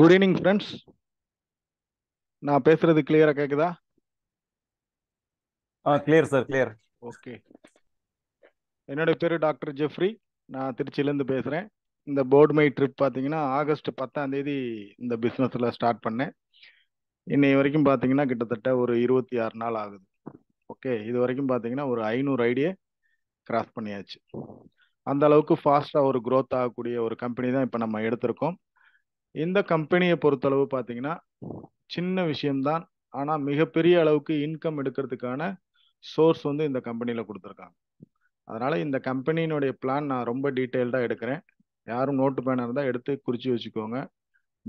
good evening friends நான் பேசுறது கிளியரா கேக்குதா ஆ கிளியர் சார் கிளியர் ஓகே என்னோட பேரு டாக்டர் ஜெஃப்ரி நான் திருச்சியிலேருந்து பேசுகிறேன் இந்த போர்டு மை ட்ரிப் பார்த்தீங்கன்னா ஆகஸ்ட் பத்தாம் தேதி இந்த பிஸ்னஸில் ஸ்டார்ட் பண்ணேன் இன்னை வரைக்கும் பார்த்தீங்கன்னா கிட்டத்தட்ட ஒரு இருபத்தி ஆறு நாள் ஆகுது ஓகே இது வரைக்கும் பார்த்தீங்கன்னா ஒரு ஐநூறு ஐடியை கிராஸ் பண்ணியாச்சு அந்த அளவுக்கு ஃபாஸ்ட்டாக ஒரு க்ரோத் ஆகக்கூடிய ஒரு கம்பெனி தான் இப்போ நம்ம எடுத்திருக்கோம் இந்த கம்பெனியை பொறுத்தளவு பார்த்தீங்கன்னா சின்ன விஷயம்தான் ஆனால் மிகப்பெரிய அளவுக்கு இன்கம் எடுக்கிறதுக்கான சோர்ஸ் வந்து இந்த கம்பெனியில் கொடுத்துருக்காங்க அதனால் இந்த கம்பெனியினுடைய பிளான் நான் ரொம்ப டீட்டெயில்டாக எடுக்கிறேன் யாரும் நோட்டு பேனாக இருந்தால் எடுத்து குறித்து வச்சுக்கோங்க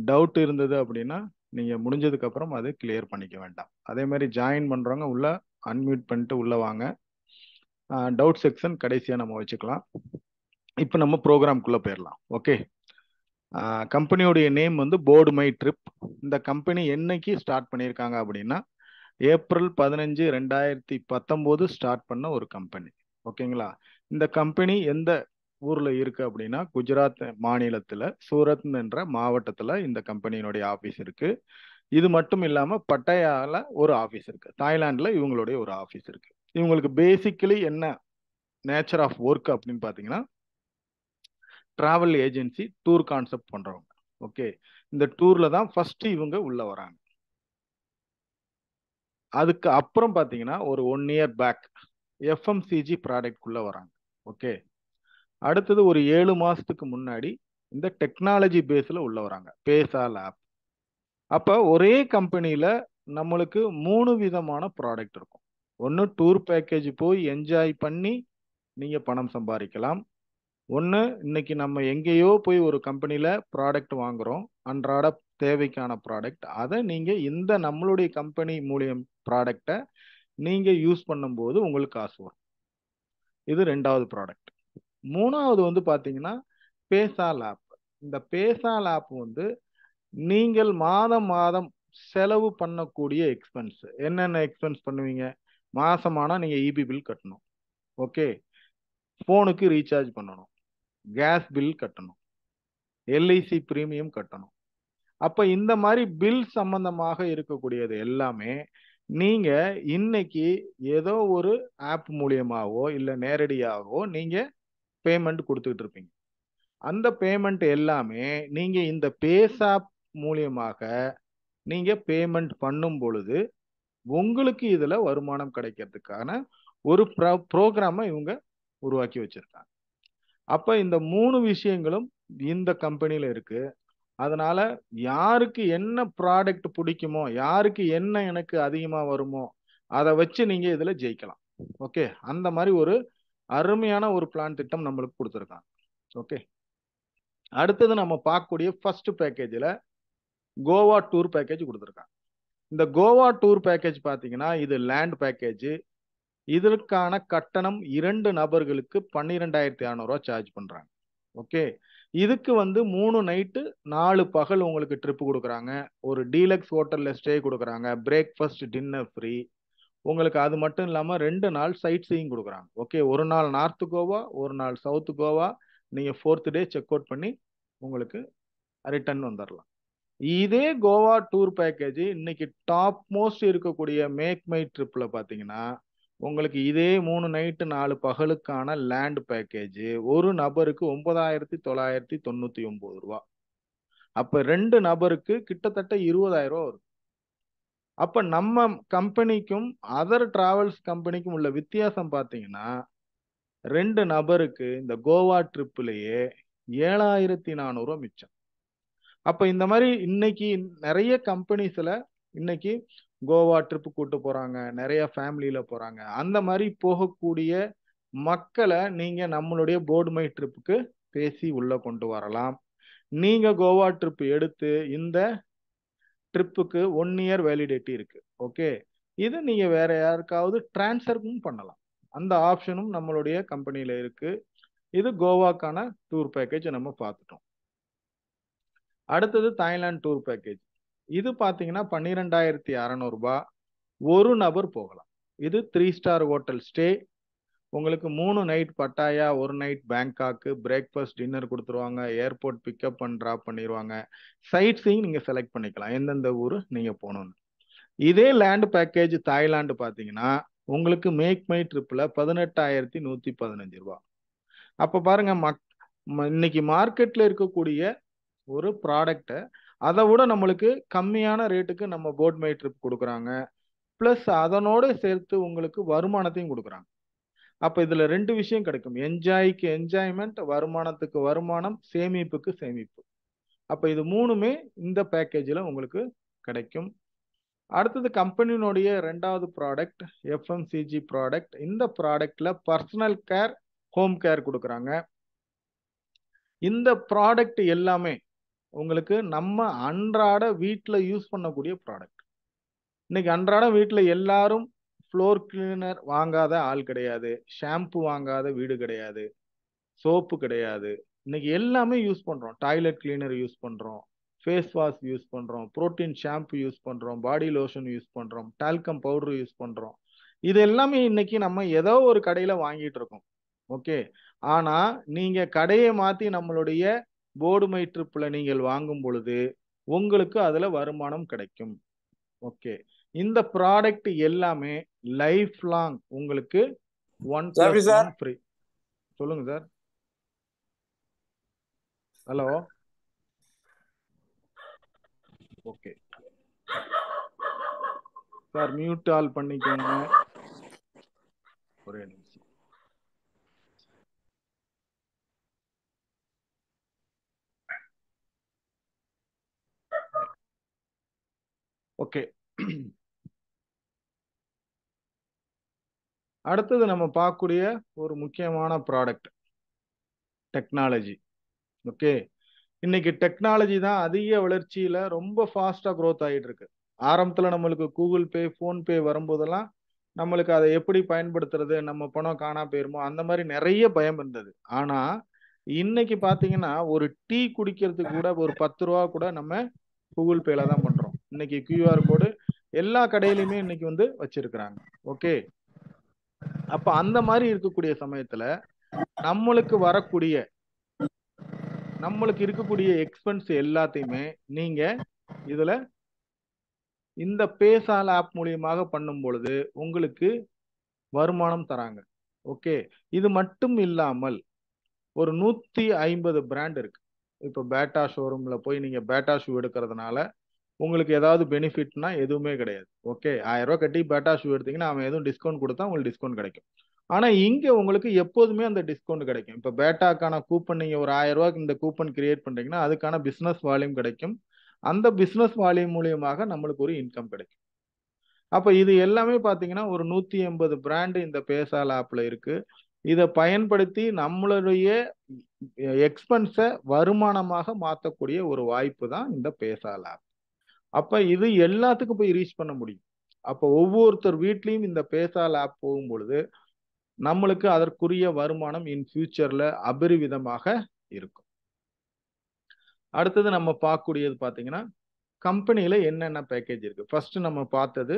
டவுட் இருந்தது அப்படின்னா நீங்கள் முடிஞ்சதுக்கப்புறம் அது கிளியர் பண்ணிக்க வேண்டாம் அதே மாதிரி ஜாயின் பண்ணுறவங்க உள்ளே அன்மியூட் பண்ணிட்டு உள்ளே வாங்க டவுட் செக்ஷன் கடைசியாக நம்ம வச்சுக்கலாம் இப்போ நம்ம ப்ரோக்ராம்குள்ளே போயிடலாம் ஓகே கம்பெனியுடைய நேம் வந்து போர்டு மை ட்ரிப் இந்த கம்பெனி என்னைக்கு ஸ்டார்ட் பண்ணியிருக்காங்க அப்படின்னா ஏப்ரல் பதினஞ்சு ரெண்டாயிரத்தி பத்தொம்போது ஸ்டார்ட் பண்ண ஒரு கம்பெனி ஓகேங்களா இந்த கம்பெனி எந்த ஊரில் இருக்குது அப்படின்னா குஜராத் மாநிலத்தில் சூரத் என்ற மாவட்டத்தில் இந்த கம்பெனியினுடைய ஆஃபீஸ் இருக்குது இது மட்டும் இல்லாமல் பட்டயாவில் ஒரு ஆஃபீஸ் இருக்குது தாய்லாண்டில் இவங்களுடைய ஒரு ஆஃபீஸ் இருக்குது இவங்களுக்கு பேசிக்கலி என்ன நேச்சர் ஆஃப் ஒர்க் அப்படின்னு பார்த்தீங்கன்னா ட்ராவல் ஏஜென்சி டூர் கான்செப்ட் பண்றவங்க ஓகே இந்த டூர்ல தான் ஃபர்ஸ்ட் இவங்க உள்ள வராங்க அதுக்கு அப்புறம் பார்த்தீங்கன்னா ஒரு ஒன் இயர் பேக் எஃப்எம்சிஜி ப்ராடக்ட்குள்ள வராங்க ஓகே அடுத்தது ஒரு ஏழு மாசத்துக்கு முன்னாடி இந்த டெக்னாலஜி பேஸ்ல உள்ள வராங்க பேசா ஆப் அப்ப ஒரே கம்பெனியில நம்மளுக்கு மூணு விதமான ப்ராடக்ட் இருக்கும் ஒன்று டூர் பேக்கேஜ் போய் என்ஜாய் பண்ணி நீங்க பணம் சம்பாதிக்கலாம் ஒன்று இன்னைக்கு நம்ம எங்கேயோ போய் ஒரு கம்பெனியில் ப்ராடக்ட் வாங்குகிறோம் அன்றாட தேவைக்கான ப்ராடக்ட் அதை நீங்கள் இந்த நம்மளுடைய கம்பெனி மூலியம் ப்ராடக்டை நீங்கள் யூஸ் பண்ணும்போது உங்களுக்கு காசு வரும் இது ரெண்டாவது ப்ராடக்ட் மூணாவது வந்து பார்த்தீங்கன்னா பேசால் ஆப் இந்த பேசால் ஆப் வந்து நீங்கள் மாதம் மாதம் செலவு பண்ணக்கூடிய எக்ஸ்பென்ஸ் என்னென்ன எக்ஸ்பென்ஸ் பண்ணுவீங்க மாதமானால் நீங்கள் இபி e பில் கட்டணும் ஓகே ஃபோனுக்கு ரீசார்ஜ் பண்ணணும் கேஸ் பில் கட்டணும் எல்ஐசி பிரீமியம் e கட்டணும் அப்போ இந்த மாதிரி பில் சம்பந்தமாக இருக்கக்கூடியது எல்லாமே நீங்க இன்னைக்கு ஏதோ ஒரு ஆப் மூலியமாகவோ இல்லை நேரடியாகவோ நீங்க பேமெண்ட் கொடுத்துக்கிட்டு இருப்பீங்க அந்த பேமெண்ட் எல்லாமே நீங்க இந்த பேஸாப் மூலியமாக நீங்க பேமெண்ட் பண்ணும் பொழுது உங்களுக்கு இதுல வருமானம் கிடைக்கிறதுக்கான ஒரு ப்ரோக்ராமை இவங்க உருவாக்கி வச்சிருக்காங்க அப்போ இந்த மூணு விஷயங்களும் இந்த கம்பெனியில் இருக்கு அதனால யாருக்கு என்ன ப்ராடக்ட் பிடிக்குமோ யாருக்கு என்ன எனக்கு அதிகமாக வருமோ அதை வச்சு நீங்கள் இதில் ஜெயிக்கலாம் ஓகே அந்த மாதிரி ஒரு அருமையான ஒரு பிளான் திட்டம் நம்மளுக்கு கொடுத்துருக்காங்க ஓகே அடுத்தது நம்ம பார்க்கக்கூடிய ஃபர்ஸ்ட் பேக்கேஜில் கோவா டூர் பேக்கேஜ் கொடுத்துருக்காங்க இந்த கோவா டூர் பேக்கேஜ் பார்த்தீங்கன்னா இது லேண்ட் பேக்கேஜ் இதற்கான கட்டணம் இரண்டு நபர்களுக்கு பன்னிரெண்டாயிரத்தி ஐநூறுரூவா சார்ஜ் பண்ணுறாங்க ஓகே இதுக்கு வந்து மூணு நைட்டு நாலு பகல் உங்களுக்கு ட்ரிப் கொடுக்குறாங்க ஒரு டீலக்ஸ் ஹோட்டலில் ஸ்டே கொடுக்குறாங்க பிரேக்ஃபாஸ்ட் டின்னர் ஃப்ரீ உங்களுக்கு அது மட்டும் இல்லாமல் ரெண்டு நாள் சைட் சீயிங் கொடுக்குறாங்க ஓகே ஒரு நாள் நார்த்து கோவா ஒரு நாள் சவுத்து கோவா நீங்கள் ஃபோர்த்து டே செக் அவுட் பண்ணி உங்களுக்கு ரிட்டர்ன் வந்துடலாம் இதே கோவா டூர் பேக்கேஜ் இன்னைக்கு டாப் மோஸ்ட் இருக்கக்கூடிய மேக் மை ட்ரிப்பில் பார்த்தீங்கன்னா உங்களுக்கு இதே மூணு நைட்டு நாலு பகலுக்கான லேண்ட் பேக்கேஜ் ஒரு நபருக்கு ஒன்பதாயிரத்தி தொள்ளாயிரத்தி தொண்ணூற்றி ஒம்பது ரூபா அப்போ ரெண்டு நபருக்கு கிட்டத்தட்ட இருபதாயிரம் ரூபா வரும் அப்போ நம்ம கம்பெனிக்கும் அதர் டிராவல்ஸ் கம்பெனிக்கும் உள்ள வித்தியாசம் பார்த்தீங்கன்னா ரெண்டு நபருக்கு இந்த கோவா ட்ரிப்புலேயே ஏழாயிரத்தி நானூறுவா மிச்சம் அப்போ இந்த மாதிரி இன்னைக்கு நிறைய கம்பெனிஸில் இன்னைக்கு கோவா ட்ரிப்பு கூட்டு போறாங்க நிறைய ஃபேமிலியில போறாங்க அந்த மாதிரி போகக்கூடிய மக்களை நீங்க நம்மளுடைய போர்டு மை ட்ரிப்புக்கு பேசி உள்ள கொண்டு வரலாம் நீங்க கோவா ட்ரிப் எடுத்து இந்த ட்ரிப்புக்கு ஒன் இயர் வேலிடிட்டி இருக்கு ஓகே இது நீங்க வேற யாருக்காவது ட்ரான்ஸ்ஃபர்க்கும் பண்ணலாம் அந்த ஆப்ஷனும் நம்மளுடைய கம்பெனியில இருக்கு இது கோவாக்கான டூர் பேக்கேஜ் நம்ம பார்த்துட்டோம் அடுத்தது தாய்லாந்து டூர் பேக்கேஜ் இது பார்த்தீங்கன்னா பன்னிரெண்டாயிரத்தி அறநூறுபா ஒரு நபர் போகலாம் இது த்ரீ ஸ்டார் ஹோட்டல் ஸ்டே உங்களுக்கு மூணு நைட் பட்டாயா ஒரு நைட் பேங்காக்கு பிரேக்ஃபாஸ்ட் டின்னர் கொடுத்துருவாங்க ஏர்போர்ட் பிக்கப் அண்ட் ட்ராப் பண்ணிடுவாங்க சைட் சீங் நீங்கள் செலக்ட் பண்ணிக்கலாம் எந்தெந்த ஊர் நீங்கள் போகணும்னு இதே லேண்ட் பேக்கேஜ் தாய்லாண்டு பார்த்தீங்கன்னா உங்களுக்கு மேக் மை ட்ரிப்பில் பதினெட்டாயிரத்தி நூற்றி பதினஞ்சு ரூபா அப்போ பாருங்கள் மக் இன்னைக்கு மார்க்கெட்டில் இருக்கக்கூடிய ஒரு ப்ராடக்டை அதை விட நம்மளுக்கு கம்மியான ரேட்டுக்கு நம்ம போட் மை ட்ரிப் கொடுக்குறாங்க ப்ளஸ் அதனோடு சேர்த்து உங்களுக்கு வருமானத்தையும் கொடுக்குறாங்க அப்போ இதில் ரெண்டு விஷயம் கிடைக்கும் என்ஜாய்க்கு என்ஜாய்மெண்ட் வருமானத்துக்கு வருமானம் சேமிப்புக்கு சேமிப்பு அப்போ இது மூணுமே இந்த பேக்கேஜில் உங்களுக்கு கிடைக்கும் அடுத்தது கம்பெனியினுடைய ரெண்டாவது ப்ராடக்ட் எஃப்எம்சிஜி ப்ராடக்ட் இந்த ப்ராடக்டில் பர்சனல் கேர் ஹோம் கேர் கொடுக்குறாங்க இந்த ப்ராடக்ட் எல்லாமே உங்களுக்கு நம்ம அன்றாட வீட்டில் யூஸ் பண்ணக்கூடிய ப்ராடக்ட் இன்னைக்கு அன்றாட வீட்டில் எல்லாரும் ஃப்ளோர் கிளீனர் வாங்காத ஆள் கிடையாது ஷாம்பு வாங்காத வீடு கிடையாது சோப்பு கிடையாது இன்னைக்கு எல்லாமே யூஸ் பண்ணுறோம் டாய்லெட் கிளீனர் யூஸ் பண்ணுறோம் ஃபேஸ் வாஷ் யூஸ் பண்ணுறோம் ப்ரோட்டீன் ஷாம்பு யூஸ் பண்ணுறோம் பாடி லோஷன் யூஸ் பண்ணுறோம் டால்கம் பவுடர் யூஸ் பண்ணுறோம் இது எல்லாமே இன்னைக்கு நம்ம ஏதோ ஒரு கடையில் வாங்கிட்டு இருக்கோம் ஓகே ஆனால் நீங்கள் கடையை மாற்றி நம்மளுடைய போர்டு மயிற்றுப்புல நீங்கள் வாங்கும் பொழுது உங்களுக்கு அதில் வருமானம் கிடைக்கும் ஓகே இந்த ப்ராடக்ட் எல்லாமே லைஃப் லாங் உங்களுக்கு ஒன் ஃப்ரீ சொல்லுங்க sir hello okay sir mute all பண்ணிக்கோங்க ஒரே நிமிஷம் ஓகே அடுத்தது நம்ம பார்க்கக்கூடிய ஒரு முக்கியமான ப்ராடக்ட் டெக்னாலஜி ஓகே இன்னைக்கு டெக்னாலஜி தான் அதிக வளர்ச்சியில ரொம்ப ஃபாஸ்டா க்ரோத் ஆகிட்டு இருக்கு ஆரம்பத்துல நம்மளுக்கு கூகுள் பே ஃபோன்பே வரும்போதெல்லாம் நம்மளுக்கு அதை எப்படி பயன்படுத்துறது நம்ம பணம் காணா போயிருமோ அந்த மாதிரி நிறைய பயம் இருந்தது ஆனா இன்னைக்கு பாத்தீங்கன்னா ஒரு டீ குடிக்கிறதுக்கு கூட ஒரு பத்து ரூபா கூட நம்ம கூகுள் பேல தான் பண்ணுவோம் இன்னைக்கு கியூஆர் கோடு எல்லா கடையிலுமே இன்னைக்கு வந்து வச்சிருக்கிறாங்க ஓகே அப்ப அந்த மாதிரி இருக்கக்கூடிய சமயத்துல நம்மளுக்கு வரக்கூடிய நம்மளுக்கு இருக்கக்கூடிய எக்ஸ்பென்ஸ் எல்லாத்தையுமே நீங்க இதுல இந்த பேசால் ஆப் மூலியமாக பண்ணும் பொழுது உங்களுக்கு வருமானம் தராங்க ஓகே இது மட்டும் இல்லாமல் ஒரு நூத்தி ஐம்பது பிராண்ட் இருக்கு இப்போ பேட்டா ஷோரூம்ல போய் நீங்க பேட்டா ஷூ எடுக்கிறதுனால உங்களுக்கு ஏதாவது பெனிஃபிட்னா எதுவுமே கிடையாது ஓகே ஆயிரம் ரூபா கட்டி பேட்டா ஷூ எடுத்தீங்கன்னா அவன் எதுவும் டிஸ்கவுண்ட் கொடுத்தா உங்களுக்கு டிஸ்கவுண்ட் கிடைக்கும் ஆனால் இங்கே உங்களுக்கு எப்போதுமே அந்த டிஸ்கவுண்ட் கிடைக்கும் இப்போ பேட்டாக்கான கூப்பன் நீங்கள் ஒரு ஆயிரம் ரூபாய்க்கு இந்த கூப்பன் கிரியேட் பண்ணுறீங்கன்னா அதுக்கான பிஸ்னஸ் வால்யூம் கிடைக்கும் அந்த பிஸ்னஸ் வால்யூம் மூலியமாக நம்மளுக்கு ஒரு இன்கம் கிடைக்கும் அப்போ இது எல்லாமே பார்த்தீங்கன்னா ஒரு நூற்றி எண்பது பிராண்டு இந்த பேசால் ஆப்பில் இருக்குது இதை பயன்படுத்தி நம்மளுடைய எக்ஸ்பென்ஸை வருமானமாக மாற்றக்கூடிய ஒரு வாய்ப்பு தான் இந்த பேசால் ஆப் அப்ப இது எல்லாத்துக்கும் போய் ரீச் பண்ண முடியும் அப்ப ஒவ்வொருத்தர் வீட்லயும் இந்த பேசால் ஆப் போகும் பொழுது நம்மளுக்கு அதற்குரிய வருமானம் இன் ஃபியூச்சர்ல அபரிவிதமாக இருக்கும் அடுத்தது நம்ம பார்க்கக்கூடியது பார்த்தீங்கன்னா கம்பெனியில என்னென்ன பேக்கேஜ் இருக்கு ஃபர்ஸ்ட் நம்ம பார்த்தது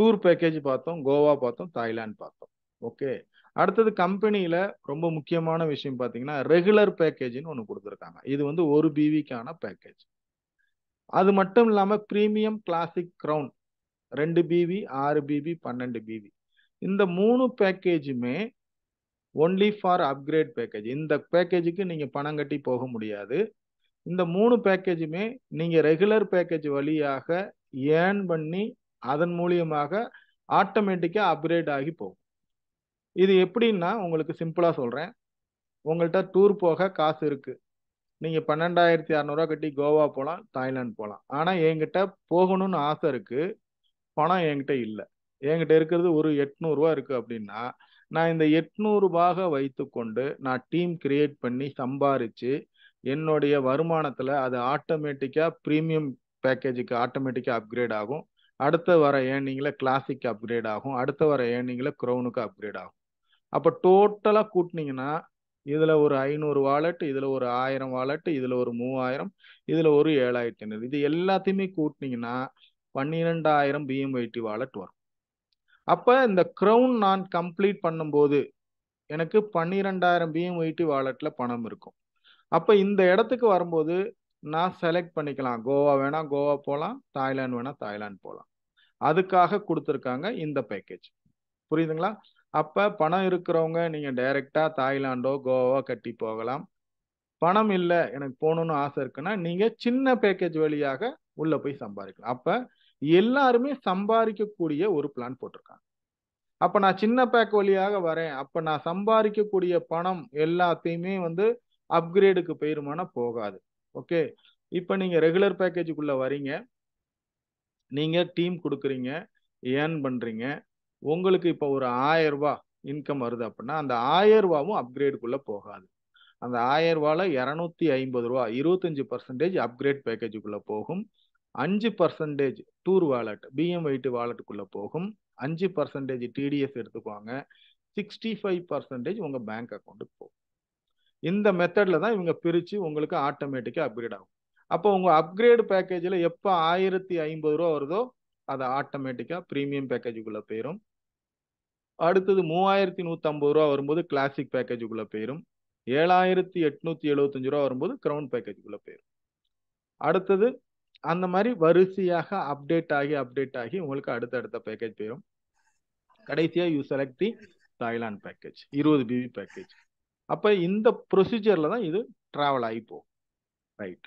டூர் பேக்கேஜ் பார்த்தோம் கோவா பார்த்தோம் தாய்லாந்து பார்த்தோம் ஓகே அடுத்தது கம்பெனியில ரொம்ப முக்கியமான விஷயம் பார்த்தீங்கன்னா ரெகுலர் பேக்கேஜ்னு ஒன்று கொடுத்துருக்காங்க இது வந்து ஒரு பிவிக்கான பேக்கேஜ் அது மட்டும் இல்லாமல் ப்ரீமியம் கிளாசிக் க்ரௌன் ரெண்டு பிவி ஆறு பிபி பன்னெண்டு பிபி இந்த மூணு பேக்கேஜுமே ஒன்லி ஃபார் அப்கிரேட் பேக்கேஜ் இந்த பேக்கேஜுக்கு நீங்கள் பணம் கட்டி போக முடியாது இந்த மூணு பேக்கேஜுமே நீங்கள் ரெகுலர் பேக்கேஜ் வழியாக ஏர்ன் பண்ணி அதன் மூலியமாக ஆட்டோமேட்டிக்காக அப்கிரேட் ஆகி போகும் இது எப்படின்னா உங்களுக்கு சிம்பிளாக சொல்கிறேன் உங்கள்கிட்ட டூர் போக காசு இருக்குது நீங்க பன்னெண்டாயிரத்தி அறநூறுவா கட்டி கோவா போகலாம் தாய்லாந்து போகலாம் ஆனா என்கிட்ட போகணும்னு ஆசை இருக்கு பணம் என்கிட்ட இல்லை என்கிட்ட இருக்கிறது ஒரு எட்நூறுவா இருக்கு அப்படின்னா நான் இந்த எட்நூறுபாக வைத்து கொண்டு நான் டீம் கிரியேட் பண்ணி சம்பாரிச்சு என்னுடைய வருமானத்துல அது ஆட்டோமேட்டிக்கா ப்ரீமியம் பேக்கேஜுக்கு ஆட்டோமேட்டிக்கா அப்கிரேட் ஆகும் அடுத்த வர ஏர்னிங்கில் கிளாசிக் அப்கிரேட் ஆகும் அடுத்த வர ஏர்னிங்கில் க்ரௌனுக்கு அப்கிரேட் ஆகும் அப்போ டோட்டலாக கூட்டினீங்கன்னா இதில் ஒரு ஐநூறு வாலெட் இதில் ஒரு ஆயிரம் வாலெட் இதில் ஒரு மூவாயிரம் இதில் ஒரு ஏழாயிரத்தி ஐநூறு இது எல்லாத்தையுமே கூட்டினீங்கன்னா பன்னிரெண்டாயிரம் பிஎம்ஐடி வாலெட் வரும் அப்போ இந்த க்ரௌன் நான் கம்ப்ளீட் பண்ணும்போது எனக்கு பன்னிரெண்டாயிரம் பிஎம்ஐடி வாலெட்டில் பணம் இருக்கும் அப்போ இந்த இடத்துக்கு வரும்போது நான் செலக்ட் பண்ணிக்கலாம் கோவா வேணால் கோவா போகலாம் தாய்லாந்து வேணால் தாய்லாந்து போகலாம் அதுக்காக கொடுத்துருக்காங்க இந்த பேக்கேஜ் புரியுதுங்களா அப்ப பணம் இருக்கிறவங்க நீங்க டைரக்டா தாய்லாண்டோ கோவா கட்டி போகலாம் பணம் இல்லை எனக்கு போகணும்னு ஆசை இருக்குன்னா நீங்க சின்ன பேக்கேஜ் வழியாக உள்ள போய் சம்பாதிக்கலாம் அப்ப எல்லாருமே சம்பாதிக்கக்கூடிய ஒரு பிளான் போட்டிருக்காங்க அப்ப நான் சின்ன பேக் வழியாக வரேன் அப்ப நான் சம்பாதிக்கக்கூடிய பணம் எல்லாத்தையுமே வந்து அப்கிரேடுக்கு போயிருமான போகாது ஓகே இப்போ நீங்க ரெகுலர் பேக்கேஜுக்குள்ள வரீங்க நீங்க டீம் கொடுக்குறீங்க ஏர்ன் பண்றீங்க உங்களுக்கு இப்போ ஒரு ஆயிரம் ரூபா இன்கம் வருது அப்படின்னா அந்த ஆயிரம் ரூபாவும் அப்கிரேடுக்குள்ளே போகாது அந்த ஆயிரம் ரூபாயில் இரநூத்தி ஐம்பது ரூபா இருபத்தஞ்சு பர்சன்டேஜ் அப்கிரேட் பேக்கேஜுக்குள்ளே போகும் அஞ்சு பர்சன்டேஜ் டூர் வாலெட் பிஎம் வைட்டு வாலெட்டுக்குள்ளே போகும் அஞ்சு பர்சன்டேஜ் டிடிஎஸ் எடுத்துக்குவாங்க சிக்ஸ்டி ஃபைவ் பர்சன்டேஜ் உங்கள் பேங்க் அக்கௌண்ட்டுக்கு போகும் இந்த மெத்தடில் தான் இவங்க பிரித்து உங்களுக்கு ஆட்டோமேட்டிக்காக அப்கிரேட் ஆகும் அப்போ உங்கள் அப்கிரேடு பேக்கேஜில் எப்போ ஆயிரத்தி ஐம்பது ரூபா வருதோ அதை ஆட்டோமேட்டிக்காக ப்ரீமியம் பேக்கேஜுக்குள்ளே போயிடும் அடுத்தது மூவாயிரத்தி நூற்றம்பது ரூபா வரும்போது கிளாசிக் பேக்கேஜுக்குள்ளே போயிடும் ஏழாயிரத்தி எட்நூற்றி எழுபத்தஞ்சு ரூபா வரும்போது க்ரௌன் பேக்கேஜுக்குள்ளே போயிடும் அடுத்தது அந்த மாதிரி வரிசையாக அப்டேட் ஆகி அப்டேட் ஆகி உங்களுக்கு அடுத்த அடுத்த பேக்கேஜ் போயிடும் கடைசியாக you select the Thailand package இருபது பிபி பேக்கேஜ் அப்போ இந்த ப்ரொசீஜரில் தான் இது ட்ராவல் ஆகி போகும் ரைட்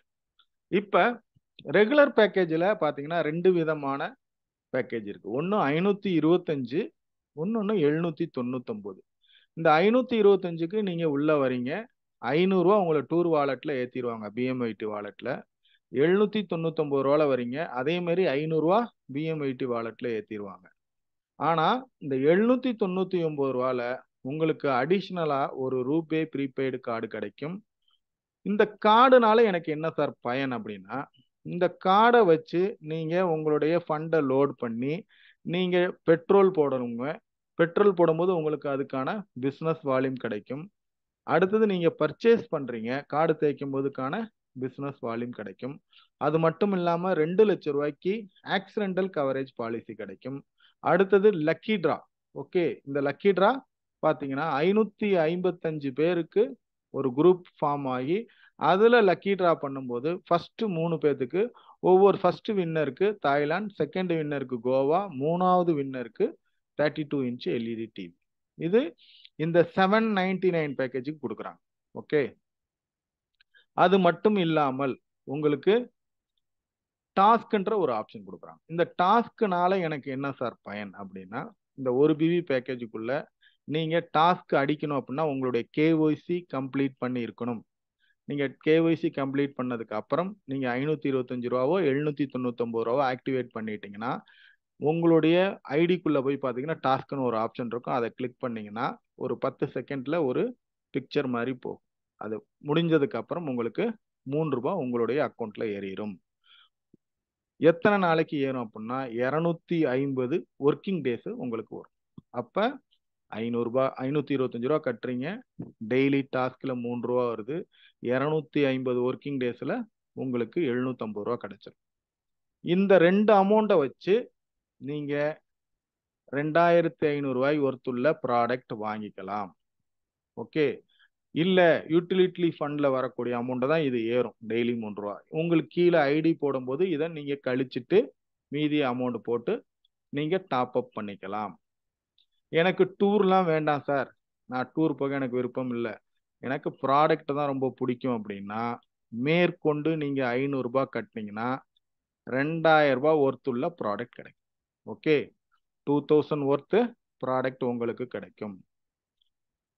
இப்போ ரெகுலர் பேக்கேஜில் பார்த்தீங்கன்னா ரெண்டு விதமான பேக்கேஜ் இருக்குது ஒன்று ஐநூற்றி இருபத்தஞ்சி ஒன்று ஒன்று எழுநூற்றி தொண்ணூத்தொம்பது இந்த ஐநூற்றி இருபத்தஞ்சுக்கு நீங்கள் உள்ளே வரீங்க ஐநூறுரூவா உங்களை டூர் வாலெட்டில் ஏற்றிடுவாங்க பிஎம்ஐடி வாலெட்டில் எழுநூற்றி தொண்ணூத்தொம்பது ரூபாவில் வரீங்க அதேமாரி ஐநூறுரூவா பிஎம்ஐடி வாலெட்டில் ஏற்றிடுவாங்க ஆனால் இந்த எழுநூற்றி தொண்ணூற்றி ஒம்பது ரூபாவில் உங்களுக்கு அடிஷ்னலாக ஒரு ரூபே ப்ரீபெய்டு கார்டு கிடைக்கும் இந்த கார்டுனால எனக்கு என்ன சார் பயன் அப்படின்னா இந்த கார்டை வச்சு நீங்கள் உங்களுடைய ஃபண்டை லோட் பண்ணி நீங்கள் பெட்ரோல் போடணுங்க பெட்ரோல் போடும்போது உங்களுக்கு அதுக்கான பிஸ்னஸ் வால்யூம் கிடைக்கும் அடுத்தது நீங்கள் பர்ச்சேஸ் பண்ணுறீங்க கார்டு தேய்க்கும் போதுக்கான பிஸ்னஸ் வால்யூம் கிடைக்கும் அது மட்டும் இல்லாமல் ரெண்டு லட்ச ரூபாய்க்கு ஆக்சிடென்டல் கவரேஜ் பாலிசி கிடைக்கும் அடுத்தது லக்கி ட்ரா ஓகே இந்த லக்கி ட்ரா பார்த்தீங்கன்னா ஐநூற்றி ஐம்பத்தஞ்சு பேருக்கு ஒரு குரூப் ஃபார்ம் ஆகி அதில் லக்கி ட்ரா பண்ணும்போது ஃபஸ்ட்டு மூணு பேர்த்துக்கு ஒவ்வொரு ஃபஸ்ட்டு வின்னருக்கு தாய்லாந்து செகண்ட் வின்னருக்கு கோவா மூணாவது வின்னருக்கு thirty two inch LED TV இது இந்த செவன் நைன்டி நைன் பேக்கேஜுக்கு கொடுக்குறாங்க ஓகே அது மட்டும் இல்லாமல் உங்களுக்கு டாஸ்க்ன்ற ஒரு ஆப்ஷன் கொடுக்குறாங்க இந்த டாஸ்க்குனால எனக்கு என்ன சார் பயன் அப்படின்னா இந்த ஒரு பிவி பேக்கேஜுக்குள்ள நீங்கள் டாஸ்க் அடிக்கணும் அப்படின்னா உங்களுடைய கேஒய்சி கம்ப்ளீட் பண்ணி இருக்கணும் நீங்கள் கேஒய்சி கம்ப்ளீட் பண்ணதுக்கு அப்புறம் நீங்கள் ஐநூற்றி இருபத்தஞ்சு ரூபாவோ எழுநூற்றி தொண்ணூத்தொம்பது ரூபாவோ ஆக்டிவேட் பண்ணிட்டீங்கன்னா உங்களுடைய ஐடிக்குள்ளே போய் பார்த்தீங்கன்னா டாஸ்க்குன்னு ஒரு ஆப்ஷன் இருக்கும் அதை கிளிக் பண்ணிங்கன்னா ஒரு பத்து செகண்டில் ஒரு பிக்சர் மாதிரி போகும் அது முடிஞ்சதுக்கப்புறம் உங்களுக்கு மூன்று ரூபாய் உங்களுடைய அக்கௌண்ட்டில் ஏறிடும் எத்தனை நாளைக்கு ஏறும் அப்படின்னா இரநூத்தி ஐம்பது ஒர்க்கிங் டேஸு உங்களுக்கு வரும் அப்போ ஐநூறுரூபா ஐநூற்றி இருபத்தஞ்சி ரூபா கட்டுறீங்க டெய்லி டாஸ்கில் மூணு ரூபா வருது இரநூத்தி ஐம்பது ஒர்க்கிங் டேஸில் உங்களுக்கு எழுநூற்றம்பது ரூபா கிடச்சிடும் இந்த ரெண்டு அமௌண்ட்டை வச்சு நீங்க ரெண்டாயிரத்தி ஐநூறு ரூபாய் ஒருத்துள்ள ப்ராடக்ட் வாங்கிக்கலாம் ஓகே இல்ல யூட்டிலிட்டி ஃபண்ட்ல வரக்கூடிய அமௌண்ட்டை தான் இது ஏறும் டெய்லி மூன்று உங்களுக்கு கீழே ஐடி போடும்போது இதை நீங்க கழிச்சிட்டு மீதி அமௌண்ட் போட்டு நீங்க டாப் அப் பண்ணிக்கலாம் எனக்கு டூர்லாம் வேண்டாம் சார் நான் டூர் போக எனக்கு விருப்பம் இல்லை எனக்கு ப்ராடக்ட் தான் ரொம்ப பிடிக்கும் அப்படின்னா மேற்கொண்டு நீங்கள் ஐநூறுரூபா கட்டினீங்கன்னா ரெண்டாயிரம் ரூபாய் ஒருத்துள்ள ப்ராடக்ட் கிடைக்கும் okay two thousand worth product உங்களுக்கு கிடைக்கும்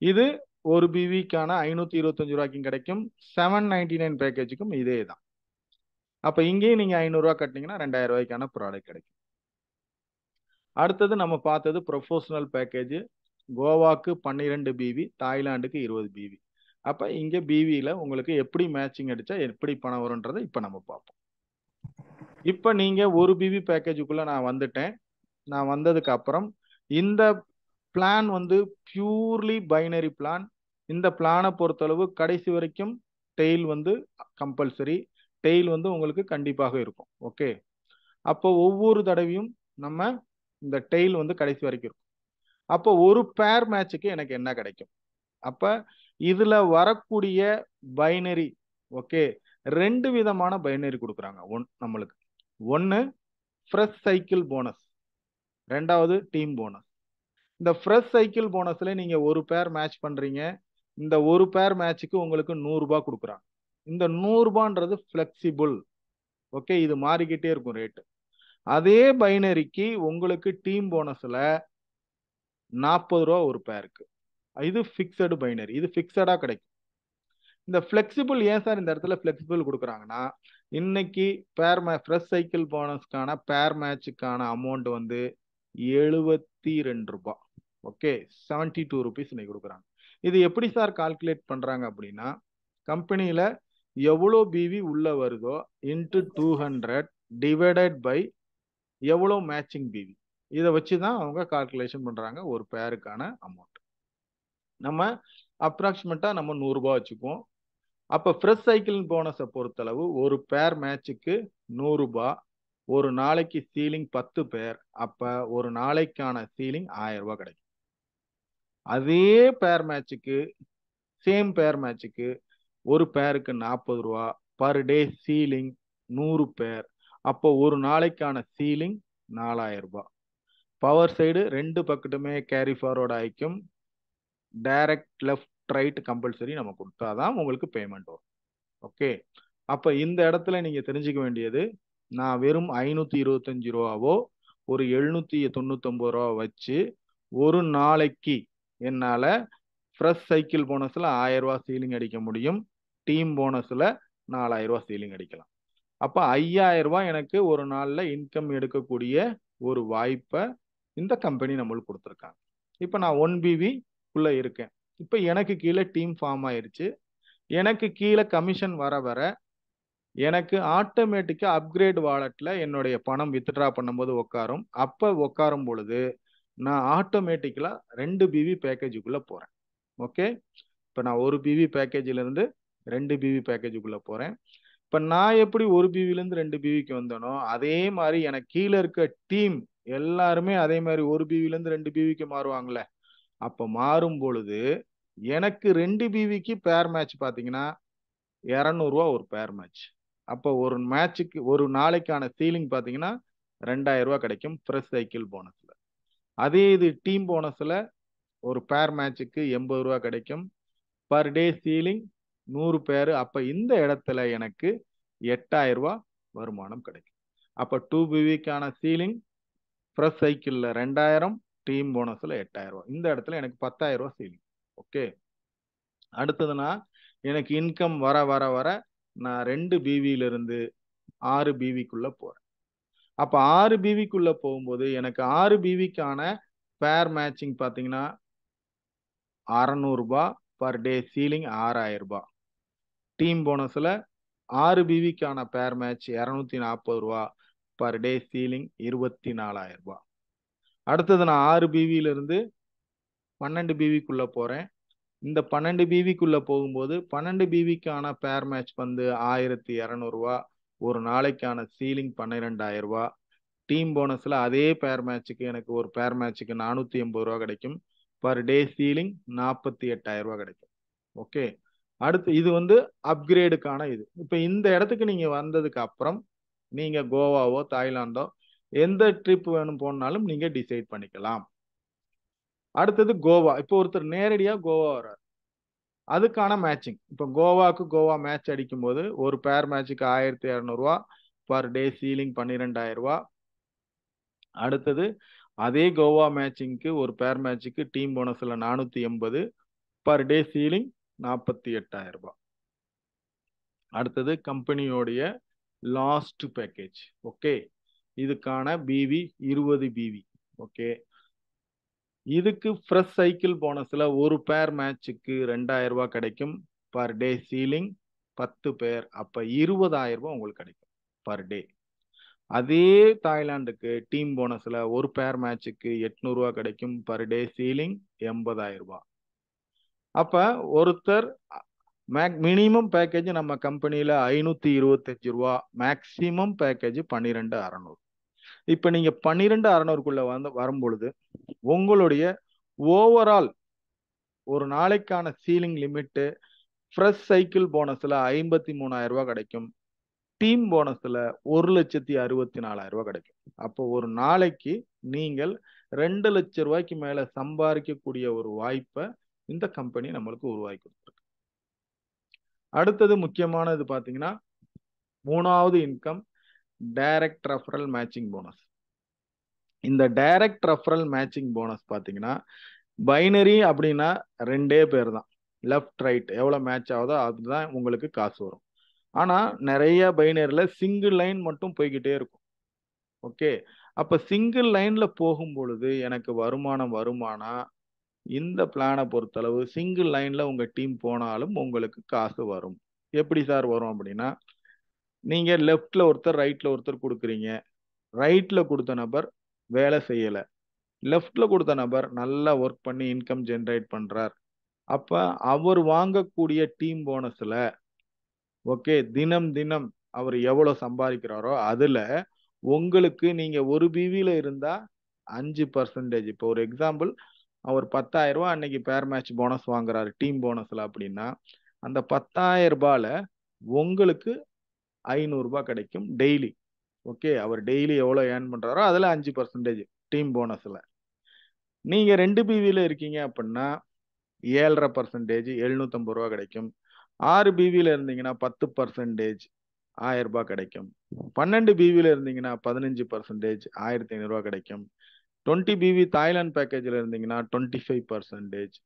இது ஒரு பிவிக்கான ஐநூற்றி இருபத்தஞ்சு ரூபாய்க்கும் கிடைக்கும் செவன் நைன்டி நைன் பேக்கேஜுக்கும் இதே தான் அப்போ இங்கேயும் நீங்கள் ஐநூறுரூவா கட்டினீங்கன்னா ரெண்டாயிரம் ரூபாய்க்கான ப்ராடக்ட் கிடைக்கும் அடுத்தது நம்ம பார்த்தது ப்ரொஃபஷனல் பேக்கேஜ் கோவாக்கு பன்னிரெண்டு பிவி தாய்லாண்டுக்கு இருபது பிவி அப்போ இங்கே பிவியில் உங்களுக்கு எப்படி மேட்சிங் அடித்தா எப்படி பணம் வரும்ன்றதை இப்போ நம்ம பார்ப்போம் இப்போ நீங்கள் ஒரு பிபி பேக்கேஜுக்குள்ளே நான் வந்துட்டேன் நான் வந்ததுக்கு அப்புறம் இந்த பிளான் வந்து பியூர்லி பைனரி பிளான் இந்த பிளானை பொறுத்தளவு கடைசி வரைக்கும் டெய்ல் வந்து கம்பல்சரி டெய்ல் வந்து உங்களுக்கு கண்டிப்பாக இருக்கும் ஓகே அப்போ ஒவ்வொரு தடவையும் நம்ம இந்த டெய்ல் வந்து கடைசி வரைக்கும் இருக்கும் அப்போ ஒரு பேர் மேட்சுக்கு எனக்கு என்ன கிடைக்கும் அப்போ இதில் வரக்கூடிய பைனரி ஓகே ரெண்டு விதமான பைனரி கொடுக்குறாங்க ஒன் நம்மளுக்கு ஒன்று ஃப்ரெஷ் சைக்கிள் போனஸ் ரெண்டாவது டீம் போனஸ் இந்த ஃப்ரெஷ் சைக்கிள் போனஸில் நீங்கள் ஒரு பேர் மேட்ச் பண்ணுறீங்க இந்த ஒரு பேர் மேட்ச்சுக்கு உங்களுக்கு நூறுரூபா கொடுக்குறாங்க இந்த நூறுரூபான்றது ஃப்ளெக்சிபிள் ஓகே இது மாறிக்கிட்டே இருக்கும் ரேட்டு அதே பைனரிக்கு உங்களுக்கு டீம் போனஸில் நாற்பது ரூபா ஒரு பேருக்கு இது ஃபிக்ஸடு பைனரி இது ஃபிக்ஸடாக கிடைக்கும் இந்த ஃப்ளெக்சிபிள் ஏன் சார் இந்த இடத்துல ஃப்ளெக்சிபிள் கொடுக்குறாங்கன்னா இன்னைக்கு பேர் மே ஃப்ரெஷ் சைக்கிள் போனஸ்க்கான பேர் மேட்சுக்கான அமௌண்ட் வந்து எழுபத்தி ரெண்டு ரூபா ஓகே செவன்டி டூ ருபீஸ் இன்னைக்கு கொடுக்குறாங்க இது எப்படி சார் கால்குலேட் பண்ணுறாங்க அப்படின்னா கம்பெனியில் எவ்வளோ பிவி உள்ளே வருதோ into two hundred divided by எவ்வளோ மேட்சிங் பிவி இதை வச்சு தான் அவங்க கால்குலேஷன் பண்ணுறாங்க ஒரு பேருக்கான அமௌண்ட் நம்ம அப்ராக்சிமேட்டாக நம்ம நூறுரூபா வச்சுக்குவோம் அப்போ ஃப்ரெஷ் சைக்கிள் போனஸை பொறுத்தளவு ஒரு பேர் மேட்சுக்கு நூறுரூபா ஒரு நாளைக்கு சீலிங் பத்து பேர் அப்போ ஒரு நாளைக்கான சீலிங் ஆயிரம் ரூபா கிடைக்கும் அதே பேர் மேட்சுக்கு சேம் பேர் மேட்சுக்கு ஒரு பேருக்கு நாற்பது ரூபா பர் டே சீலிங் நூறு பேர் அப்போ ஒரு நாளைக்கான சீலிங் நாலாயிரம் ரூபாய் பவர் சைடு ரெண்டு பக்கத்துமே கேரி ஃபார்வர்டு ஆகிக்கும் டைரக்ட் லெஃப்ட் ரைட் கம்பல்சரி நம்ம கொடுத்தாதான் உங்களுக்கு பேமெண்ட் வரும் ஓகே அப்போ இந்த இடத்துல நீங்கள் தெரிஞ்சுக்க வேண்டியது நான் வெறும் ஐநூற்றி இருபத்தஞ்சி ரூபாவோ ஒரு எழுநூற்றி தொண்ணூற்றொம்பது ரூபா வச்சு ஒரு நாளைக்கு என்னால் ஃப்ரெஷ் சைக்கிள் போனஸில் ஆயிரரூவா சீலிங் அடிக்க முடியும் டீம் போனஸில் நாலாயிரரூவா சீலிங் அடிக்கலாம் அப்போ ஐயாயிரரூவா எனக்கு ஒரு நாளில் இன்கம் எடுக்கக்கூடிய ஒரு வாய்ப்பை இந்த கம்பெனி நம்மளுக்கு கொடுத்துருக்காங்க இப்போ நான் ஒன் பிவிக்குள்ளே இருக்கேன் இப்போ எனக்கு கீழே டீம் ஃபார்ம் ஆயிடுச்சு எனக்கு கீழே கமிஷன் வர வர எனக்கு ஆட்டோமேட்டிக்காக அப்கிரேட் வாலெட்டில் என்னுடைய பணம் வித்ட்ரா பண்ணும்போது உட்காரும் அப்போ உட்காரும் பொழுது நான் ஆட்டோமேட்டிக்கலாக ரெண்டு பிவி பேக்கேஜுக்குள்ளே போகிறேன் ஓகே இப்போ நான் ஒரு பிவி பேக்கேஜிலேருந்து ரெண்டு பிவி பேக்கேஜுக்குள்ளே போகிறேன் இப்போ நான் எப்படி ஒரு பிவிலேருந்து ரெண்டு பிவிக்கு வந்தேனோ அதே மாதிரி எனக்கு கீழே இருக்க டீம் எல்லாருமே அதே மாதிரி ஒரு பிவிலேருந்து ரெண்டு பிவிக்கு மாறுவாங்களே அப்ப மாறும் பொழுது எனக்கு ரெண்டு பிவிக்கு பேர் மேட்ச் பார்த்தீங்கன்னா இரநூறுவா ஒரு பேர் மேட்ச் அப்போ ஒரு மேட்சுக்கு ஒரு நாளைக்கான சீலிங் பார்த்தீங்கன்னா ரெண்டாயிரம் ரூபா கிடைக்கும் ஃப்ரெஷ் சைக்கிள் போனஸில் அதே இது டீம் போனஸில் ஒரு பேர் மேட்சுக்கு எண்பது ரூபா கிடைக்கும் பர் டே சீலிங் நூறு பேர் அப்போ இந்த இடத்துல எனக்கு எட்டாயிரம் ரூபா வருமானம் கிடைக்கும் அப்போ டூ பிவிக்கான சீலிங் ஃப்ரெஷ் சைக்கிளில் ரெண்டாயிரம் டீம் போனஸில் எட்டாயிரரூவா இந்த இடத்துல எனக்கு பத்தாயிரரூவா சீலிங் ஓகே அடுத்ததுனா எனக்கு இன்கம் வர வர வர நான் ரெண்டு பிவியிலிருந்து ஆறு பிவிக்குள்ளே போகிறேன் அப்போ ஆறு பிவிக்குள்ளே போகும்போது எனக்கு ஆறு பிவிக்கான ஃபேர் மேட்சிங் பார்த்தீங்கன்னா அறநூறுபா பர் டே சீலிங் ஆறாயிரரூபா டீம் போனஸில் ஆறு பிவிக்கான பேர் மேட்ச் இரநூத்தி நாற்பது ரூபா பர் டே சீலிங் இருபத்தி நாலாயிரரூபா அடுத்தது நான் ஆறு பிவியிலிருந்து பன்னெண்டு பிவிக்குள்ளே போகிறேன் இந்த பன்னெண்டு பிவிக்குள்ளே போகும்போது பன்னெண்டு பிவிக்கான பேர் மேட்ச் வந்து ஆயிரத்தி இரநூறுவா ஒரு நாளைக்கான சீலிங் பன்னிரெண்டாயிரரூவா டீம் போனஸில் அதே பேர் மேட்ச்சுக்கு எனக்கு ஒரு பேர் மேட்ச்சுக்கு நானூற்றி எண்பது ரூபா கிடைக்கும் பர் டே சீலிங் நாற்பத்தி எட்டாயிரரூவா கிடைக்கும் ஓகே அடுத்து இது வந்து அப்கிரேடுக்கான இது இப்போ இந்த இடத்துக்கு நீங்கள் வந்ததுக்கு அப்புறம் நீங்கள் கோவாவோ தாய்லாந்தோ எந்த ட்ரிப் வேணும் போனாலும் நீங்கள் டிசைட் பண்ணிக்கலாம் அடுத்தது கோவா இப்போ ஒருத்தர் நேரடியாக கோவா வர்றார் அதுக்கான மேட்சிங் இப்போ கோவாக்கு கோவா மேட்ச் அடிக்கும் போது ஒரு பேர் மேட்சுக்கு ஆயிரத்தி இரநூறுவா பர் டே சீலிங் ரூபா அடுத்தது அதே கோவா மேட்சிங்க்கு ஒரு பேர் மேட்சுக்கு டீம் போனஸில் நானூற்றி எண்பது பர் டே சீலிங் நாற்பத்தி ரூபா அடுத்தது கம்பெனியோடைய லாஸ்ட் பேக்கேஜ் ஓகே இதுக்கான பிவி இருபது பிவி ஓகே இதுக்கு ஃப்ரெஷ் சைக்கிள் போனஸில் ஒரு பேர் மேட்சுக்கு ரெண்டாயிரம் ரூபா கிடைக்கும் பர் டே சீலிங் பத்து பேர் அப்போ இருபதாயிரம் ரூபா உங்களுக்கு கிடைக்கும் பர் டே அதே தாய்லாந்துக்கு டீம் போனஸில் ஒரு பேர் மேட்சுக்கு எட்நூறுவா கிடைக்கும் பர் டே சீலிங் எண்பதாயிரம் ரூபா அப்போ ஒருத்தர் மேக் மினிமம் பேக்கேஜ் நம்ம கம்பெனியில் ஐநூற்றி இருபத்தஞ்சி ரூபா மேக்ஸிமம் பேக்கேஜ் பன்னிரெண்டு அறநூறு இப்போ நீங்க பன்னிரெண்டு அறநூறுக்குள்ள வந்து வரும்பொழுது உங்களுடைய ஓவரால் ஒரு நாளைக்கான சீலிங் லிமிட்டு ஃப்ரெஷ் சைக்கிள் போனஸில் ஐம்பத்தி மூணாயிரம் ரூபா கிடைக்கும் டீம் போனஸில் ஒரு லட்சத்தி அறுபத்தி நாலாயிரம் ரூபா கிடைக்கும் அப்போ ஒரு நாளைக்கு நீங்கள் ரெண்டு லட்ச ரூபாய்க்கு மேலே சம்பாதிக்கக்கூடிய ஒரு வாய்ப்பை இந்த கம்பெனி நம்மளுக்கு உருவாக்கி கொடுத்துருக்கு அடுத்தது முக்கியமானது பார்த்தீங்கன்னா மூணாவது income direct referral matching bonus இந்த டைரக்ட் ரெஃபரல் மேட்சிங் போனஸ் பார்த்தீங்கன்னா பைனரி அப்படின்னா ரெண்டே பேர் தான் லெஃப்ட் ரைட் எவ்வளோ மேட்ச் ஆகுதோ அதுதான் உங்களுக்கு காசு வரும் ஆனால் நிறைய பைனரியில் சிங்கிள் லைன் மட்டும் போய்கிட்டே இருக்கும் ஓகே அப்போ சிங்கிள் லைனில் போகும் பொழுது எனக்கு வருமானம் வருமானா இந்த பிளானை பொறுத்தளவு சிங்கிள் லைனில் உங்கள் டீம் போனாலும் உங்களுக்கு காசு வரும் எப்படி சார் வரும் அப்படின்னா நீங்க லெஃப்ட்ல ஒருத்தர் ரைட்ல ஒருத்தர் கொடுக்குறீங்க ரைட்ல கொடுத்த நபர் வேலை செய்யல லெஃப்ட்ல கொடுத்த நபர் நல்லா ஒர்க் பண்ணி இன்கம் ஜென்ரேட் பண்றார் அப்ப அவர் வாங்கக்கூடிய டீம் போனஸ்ல ஓகே தினம் தினம் அவர் எவ்வளவு சம்பாதிக்கிறாரோ அதுல உங்களுக்கு நீங்க ஒரு பிவியில் இருந்தா அஞ்சு பர்சன்டேஜ் இப்போ ஒரு எக்ஸாம்பிள் அவர் பத்தாயிரம் ரூபா அன்னைக்கு பேர் மேட்ச் போனஸ் வாங்குறாரு டீம் போனஸ்ல அப்படின்னா அந்த பத்தாயிரம் ரூபாயில உங்களுக்கு ஐநூறுரூபா கிடைக்கும் டெய்லி ஓகே அவர் டெய்லி எவ்வளோ ஏர்ன் பண்ணுறாரோ அதில் அஞ்சு பர்சன்டேஜ் டீம் போனஸில் நீங்கள் ரெண்டு பிவியில் இருக்கீங்க அப்படின்னா ஏழரை பர்சன்டேஜ் எழுநூற்றம்பது ரூபா கிடைக்கும் ஆறு பிவியில் இருந்தீங்கன்னா பத்து பர்சன்டேஜ் ஆயிரரூபா கிடைக்கும் பன்னெண்டு பிவியில் இருந்தீங்கன்னா பதினஞ்சு பர்சன்டேஜ் ஆயிரத்தி ஐநூறுரூவா கிடைக்கும் டுவெண்ட்டி பிவி தாய்லாந்து பேக்கேஜில் இருந்தீங்கன்னா டுவெண்ட்டி ஃபைவ் பர்சன்டேஜ்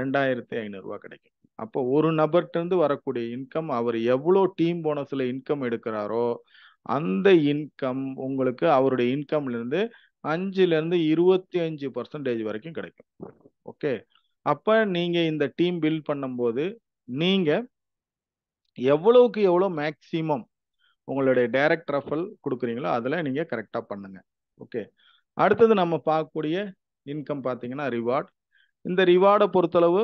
ரெண்டாயிரத்தி ஐநூறுரூவா கிடைக்கும் அப்போ ஒரு நபர்கிட்ட இருந்து வரக்கூடிய இன்கம் அவர் எவ்வளோ டீம் போனஸ்ல இன்கம் எடுக்கிறாரோ அந்த இன்கம் உங்களுக்கு அவருடைய இன்கம்ல இருந்து அஞ்சுல இருந்து இருபத்தி அஞ்சு பர்சன்டேஜ் வரைக்கும் கிடைக்கும் ஓகே அப்ப நீங்க இந்த டீம் பில்ட் பண்ணும்போது நீங்க எவ்வளவுக்கு எவ்வளோ மேக்சிமம் உங்களுடைய டைரக்ட் ரஃபல் கொடுக்குறீங்களோ அதில் நீங்கள் கரெக்டாக பண்ணுங்க ஓகே அடுத்தது நம்ம பார்க்கக்கூடிய இன்கம் பார்த்தீங்கன்னா ரிவார்ட் இந்த ரிவார்டை பொறுத்தளவு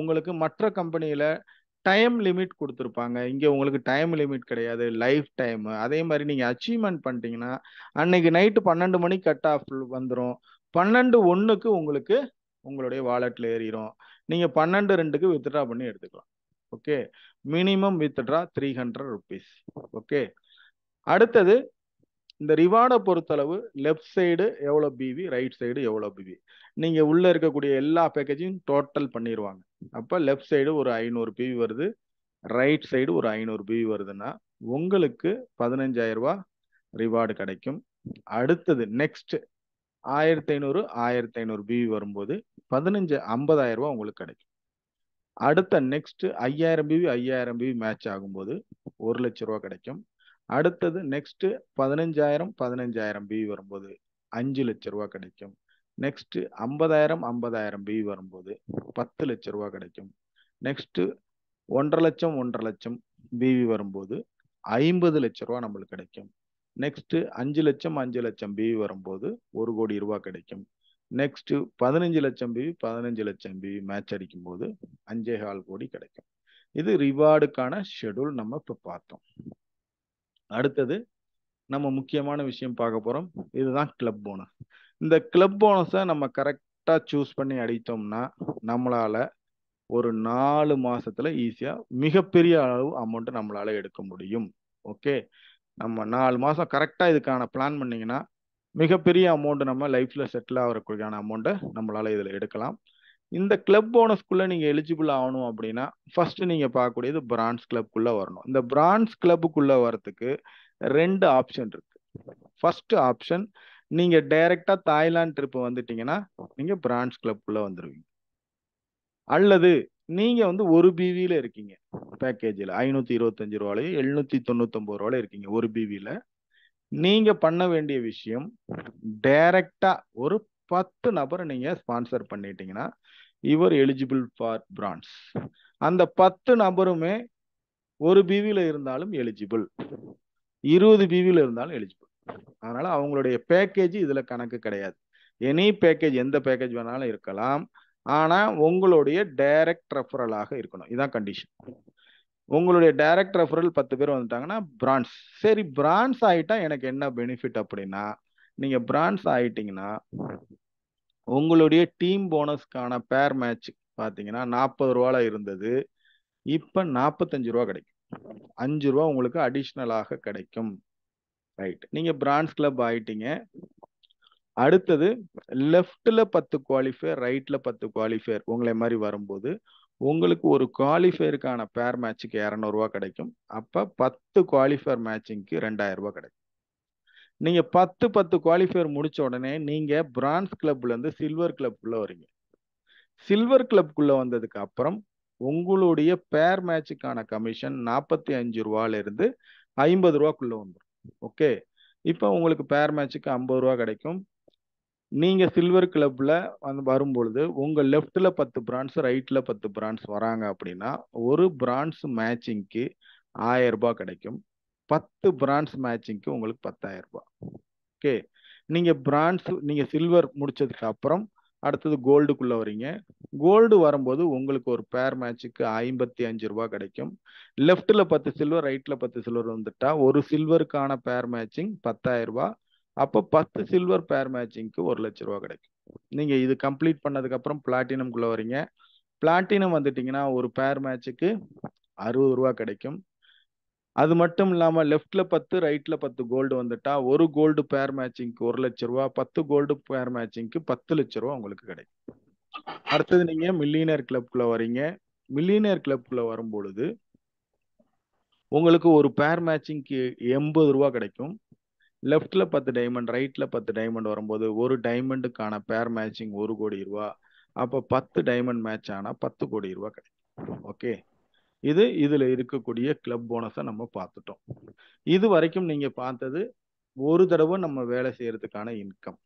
உங்களுக்கு மற்ற கம்பெனியில் டைம் லிமிட் கொடுத்துருப்பாங்க இங்கே உங்களுக்கு டைம் லிமிட் கிடையாது லைஃப் டைமு அதே மாதிரி நீங்கள் அச்சீவ்மெண்ட் பண்ணிட்டீங்கன்னா அன்னைக்கு நைட்டு பன்னெண்டு மணி கட் ஆஃப் வந்துடும் பன்னெண்டு ஒன்றுக்கு உங்களுக்கு உங்களுடைய வாலெட்டில் ஏறிடும் நீங்கள் பன்னெண்டு ரெண்டுக்கு வித்ட்ரா பண்ணி எடுத்துக்கலாம் okay minimum withdraw three hundred rupees okay அடுத்தது இந்த ரிவார்டை பொறுத்தளவு லெஃப்ட் சைடு எவ்வளோ பிவி ரைட் சைடு எவ்வளோ பிவி நீங்கள் உள்ளே இருக்கக்கூடிய எல்லா பேக்கேஜையும் டோட்டல் பண்ணிடுவாங்க அப்போ லெஃப்ட் சைடு ஒரு ஐநூறு பிவி வருது ரைட் சைடு ஒரு ஐநூறு பிவி வருதுன்னா உங்களுக்கு பதினஞ்சாயிரரூபா ரிவார்டு கிடைக்கும் அடுத்தது நெக்ஸ்ட் ஆயிரத்தி ஐநூறு ஆயிரத்தி ஐநூறு பிவி வரும்போது பதினஞ்சு ஐம்பதாயிரரூபா உங்களுக்கு கிடைக்கும் அடுத்த நெக்ஸ்ட் ஐயாயிரம் பிவி ஐயாயிரம் பிவி மேட்ச் ஆகும்போது ஒரு லட்ச ரூபா கிடைக்கும் அடுத்தது நெக்ஸ்ட் பதினஞ்சாயிரம் பதினஞ்சாயிரம் பிவி வரும்போது அஞ்சு லட்ச ரூபா கிடைக்கும் நெக்ஸ்ட் ஐம்பதாயிரம் ஐம்பதாயிரம் பி வரும்போது பத்து லட்ச ரூபா கிடைக்கும் நெக்ஸ்ட் ஒன்றரை லட்சம் ஒன்றரை லட்சம் பிவி வரும்போது ஐம்பது லட்ச ரூபா நம்மளுக்கு கிடைக்கும் நெக்ஸ்ட் அஞ்சு லட்சம் அஞ்சு லட்சம் பிவி வரும்போது ஒரு கோடி ரூபா கிடைக்கும் நெக்ஸ்ட் பதினஞ்சு லட்சம் பிவி பதினஞ்சு லட்சம் பிவி மேட்ச் அடிக்கும் போது அஞ்சே கால் கோடி கிடைக்கும் இது ரிவார்டுக்கான ஷெடியூல் நம்ம இப்போ பார்த்தோம் அடுத்தது நம்ம முக்கியமான விஷயம் பார்க்க போகிறோம் இதுதான் கிளப் போனஸ் இந்த கிளப் போனஸை நம்ம கரெக்டாக சூஸ் பண்ணி அடித்தோம்னா நம்மளால் ஒரு நாலு மாதத்தில் ஈஸியாக மிகப்பெரிய அளவு அமௌண்ட்டு நம்மளால் எடுக்க முடியும் ஓகே நம்ம நாலு மாதம் கரெக்டாக இதுக்கான பிளான் பண்ணீங்கன்னா மிகப்பெரிய அமௌண்ட்டு நம்ம லைஃப்பில் செட்டில் ஆகிறதுக்கான அமௌண்ட்டை நம்மளால் இதில் எடுக்கலாம் இந்த கிளப் போனஸ்க்குள்ளே நீங்கள் எலிஜிபிள் ஆகணும் அப்படின்னா ஃபஸ்ட்டு நீங்கள் பார்க்கக்கூடியது பிரான்ஸ் கிளப்புக்குள்ளே வரணும் இந்த பிரான்ஸ் கிளப்புக்குள்ளே வரத்துக்கு ரெண்டு ஆப்ஷன் இருக்குது ஃபஸ்ட்டு ஆப்ஷன் நீங்க டைரக்டா தாய்லாந்து ட்ரிப் வந்துட்டீங்கன்னா நீங்க பிரான்ச் கிளப்குள்ள வந்துருவீங்க அல்லது நீங்க வந்து ஒரு பிவியில இருக்கீங்க பேக்கேஜில் ஐநூத்தி இருபத்தஞ்சு ரூபாலையோ எழுநூத்தி தொண்ணூத்தொன்பது ரூபாய் இருக்கீங்க ஒரு பிவியில நீங்க பண்ண வேண்டிய விஷயம் டைரக்டா ஒரு பத்து நபரை நீங்க ஸ்பான்சர் பண்ணிட்டீங்கன்னா இவர் எலிஜிபிள் ஃபார் பிரான்ஸ் அந்த பத்து நபருமே ஒரு பிவியில இருந்தாலும் எலிஜிபிள் இருபது பிவியில இருந்தாலும் எலிஜிபிள் அதனால அவங்களுடைய பேக்கேஜ் இதுல கணக்கு கிடையாது எனி பேக்கேஜ் எந்த பேக்கேஜ் வேணாலும் இருக்கலாம் ஆனா உங்களுடைய டைரக்ட் ரெஃபரலாக இருக்கணும் இதுதான் கண்டிஷன் உங்களுடைய டைரக்ட் ரெஃபரல் பத்து பேர் வந்துட்டாங்கன்னா பிரான்ஸ் சரி பிரான்ஸ் ஆகிட்டா எனக்கு என்ன பெனிஃபிட் அப்படின்னா நீங்க பிரான்ஸ் ஆகிட்டீங்கன்னா உங்களுடைய டீம் போனஸ்க்கான பேர் மேட்ச் பார்த்தீங்கன்னா நாற்பது ரூபால இருந்தது இப்போ நாற்பத்தஞ்சு ரூபா கிடைக்கும் அஞ்சு ரூபா உங்களுக்கு அடிஷ்னலாக கிடைக்கும் ரைட் நீங்கள் பிரான்ஸ் கிளப் ஆயிட்டீங்க அடுத்தது லெஃப்டில் பத்து குவாலிஃபயர் ரைட்டில் பத்து குவாலிஃபயர் உங்களை மாதிரி வரும்போது உங்களுக்கு ஒரு குவாலிஃபயருக்கான பேர் மேட்சுக்கு இரநூறுவா கிடைக்கும் அப்போ பத்து குவாலிஃபயர் மேட்சிங்க்கு ரூபா கிடைக்கும் நீங்கள் பத்து பத்து குவாலிஃபயர் முடித்த உடனே நீங்கள் பிரான்ஸ் கிளப்லேருந்து சில்வர் கிளப்புக்குள்ளே வரீங்க சில்வர் கிளப்புக்குள்ளே வந்ததுக்கு அப்புறம் உங்களுடைய பேர் மேட்சுக்கான கமிஷன் நாற்பத்தி அஞ்சு ரூபாலேருந்து ஐம்பது ரூபாக்குள்ளே வந்துடும் ஓகே இப்போ உங்களுக்கு பேர் மேட்சுக்கு ஐம்பது ரூபா கிடைக்கும் நீங்கள் சில்வர் கிளப்பில் வந்து வரும்பொழுது உங்கள் லெஃப்டில் பத்து பிரான்ஸ் ரைட்டில் பத்து பிரான்ஸ் வராங்க அப்படின்னா ஒரு பிரான்ஸ் மேட்சிங்க்கு ஆயரூபா கிடைக்கும் பத்து பிரான்ஸ் மேட்சிங்க்கு உங்களுக்கு பத்தாயிரரூபா ஓகே நீங்கள் பிரான்ஸ் நீங்கள் சில்வர் முடித்ததுக்கு அப்புறம் அடுத்தது கோல்டுக்குள்ளே வரீங்க கோல்டு வரும்போது உங்களுக்கு ஒரு பேர் மேட்சுக்கு ஐம்பத்தி அஞ்சு ரூபா கிடைக்கும் லெஃப்டில் பத்து சில்வர் ரைட்டில் பத்து சில்வர் வந்துட்டா ஒரு சில்வருக்கான பேர் மேட்சிங் பத்தாயிரம் ரூபா அப்போ பத்து சில்வர் பேர் மேட்சிங்க்கு ஒரு லட்ச ரூபா கிடைக்கும் நீங்கள் இது கம்ப்ளீட் பண்ணதுக்கப்புறம் பிளாட்டினம்குள்ளே வரீங்க பிளாட்டினம் வந்துட்டிங்கன்னா ஒரு பேர் மேட்சுக்கு அறுபது ரூபா கிடைக்கும் அது மட்டும் இல்லாமல் லெஃப்டில் பத்து ரைட்டில் பத்து கோல்டு வந்துட்டா ஒரு கோல்டு பேர் மேட்சிங்க்கு ஒரு லட்ச ரூபா பத்து கோல்டு பேர் மேட்சிங்க்கு பத்து லட்ச ரூபா உங்களுக்கு கிடைக்கும் அடுத்தது நீங்க மில்லியனர் கிளப்ல வரீங்க மில்லியனர் கிளப்ல வரும் பொழுது உங்களுக்கு ஒரு பேர் மேட்சிங்க்கு எண்பது ரூபா கிடைக்கும் லெஃப்டில் பத்து டைமண்ட் ரைட்டில் பத்து டைமண்ட் வரும்போது ஒரு டைமண்டுக்கான பேர் மேட்சிங் ஒரு கோடி ரூபா அப்போ பத்து டைமண்ட் மேட்ச் ஆனால் பத்து கோடி ரூபா கிடைக்கும் ஓகே இது இதில் இருக்கக்கூடிய கிளப் போனஸை நம்ம பார்த்துட்டோம் இது வரைக்கும் நீங்கள் பார்த்தது ஒரு தடவை நம்ம வேலை செய்கிறதுக்கான இன்கம்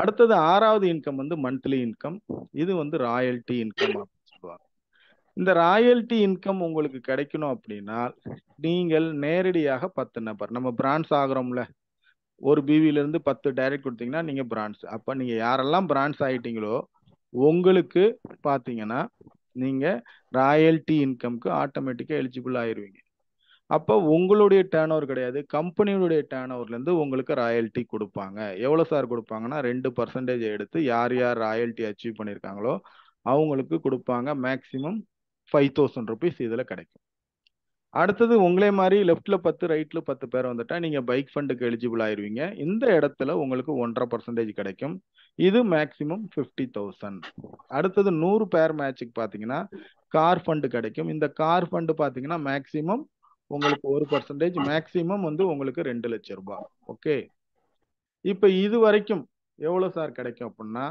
அடுத்தது ஆறாவது இன்கம் வந்து மந்த்லி இன்கம் இது வந்து ராயல்டி இன்கம் அப்படின்னு சொல்லுவாங்க இந்த ராயல்டி இன்கம் உங்களுக்கு கிடைக்கணும் அப்படின்னா நீங்கள் நேரடியாக பத்து நபர் நம்ம பிரான்ஸ் ஆகிறோம்ல ஒரு பிவியிலேருந்து பத்து டைரக்ட் கொடுத்தீங்கன்னா நீங்கள் பிரான்ஸ் அப்போ நீங்கள் யாரெல்லாம் பிரான்ஸ் ஆகிட்டீங்களோ உங்களுக்கு பார்த்தீங்கன்னா நீங்கள் ராயல்டி இன்கம்க்கு ஆட்டோமேட்டிக்காக எலிஜிபிள் ஆயிடுவீங்க அப்போ உங்களுடைய டேர்ன் ஓவர் கிடையாது கம்பெனியுடைய டேர்ன் ஓவர்லேருந்து உங்களுக்கு ராயல்ட்டி கொடுப்பாங்க எவ்வளோ சார் கொடுப்பாங்கன்னா ரெண்டு பர்சன்டேஜ் எடுத்து யார் யார் ராயல்ட்டி அச்சீவ் பண்ணியிருக்காங்களோ அவங்களுக்கு கொடுப்பாங்க மேக்ஸிமம் ஃபைவ் தௌசண்ட் ருபீஸ் இதில் கிடைக்கும் அடுத்தது உங்களே மாதிரி லெஃப்டில் பத்து ரைட்டில் பத்து பேர் வந்துட்டால் நீங்கள் பைக் ஃபண்டுக்கு எலிஜிபிள் ஆயிடுவீங்க இந்த இடத்துல உங்களுக்கு ஒன்றரை பர்சன்டேஜ் கிடைக்கும் இது மேக்ஸிமம் ஃபிஃப்டி தௌசண்ட் அடுத்தது நூறு பேர் மேட்சுக்கு பார்த்தீங்கன்னா கார் ஃபண்டு கிடைக்கும் இந்த கார் ஃபண்டு பார்த்தீங்கன்னா மேக்ஸிமம் உங்களுக்கு ஒரு பர்சன்டேஜ் மேக்சிமம் வந்து உங்களுக்கு ரெண்டு லட்சம் ரூபாய் ஓகே இப்போ இது வரைக்கும் எவ்வளோ சார் கிடைக்கும் அப்படின்னா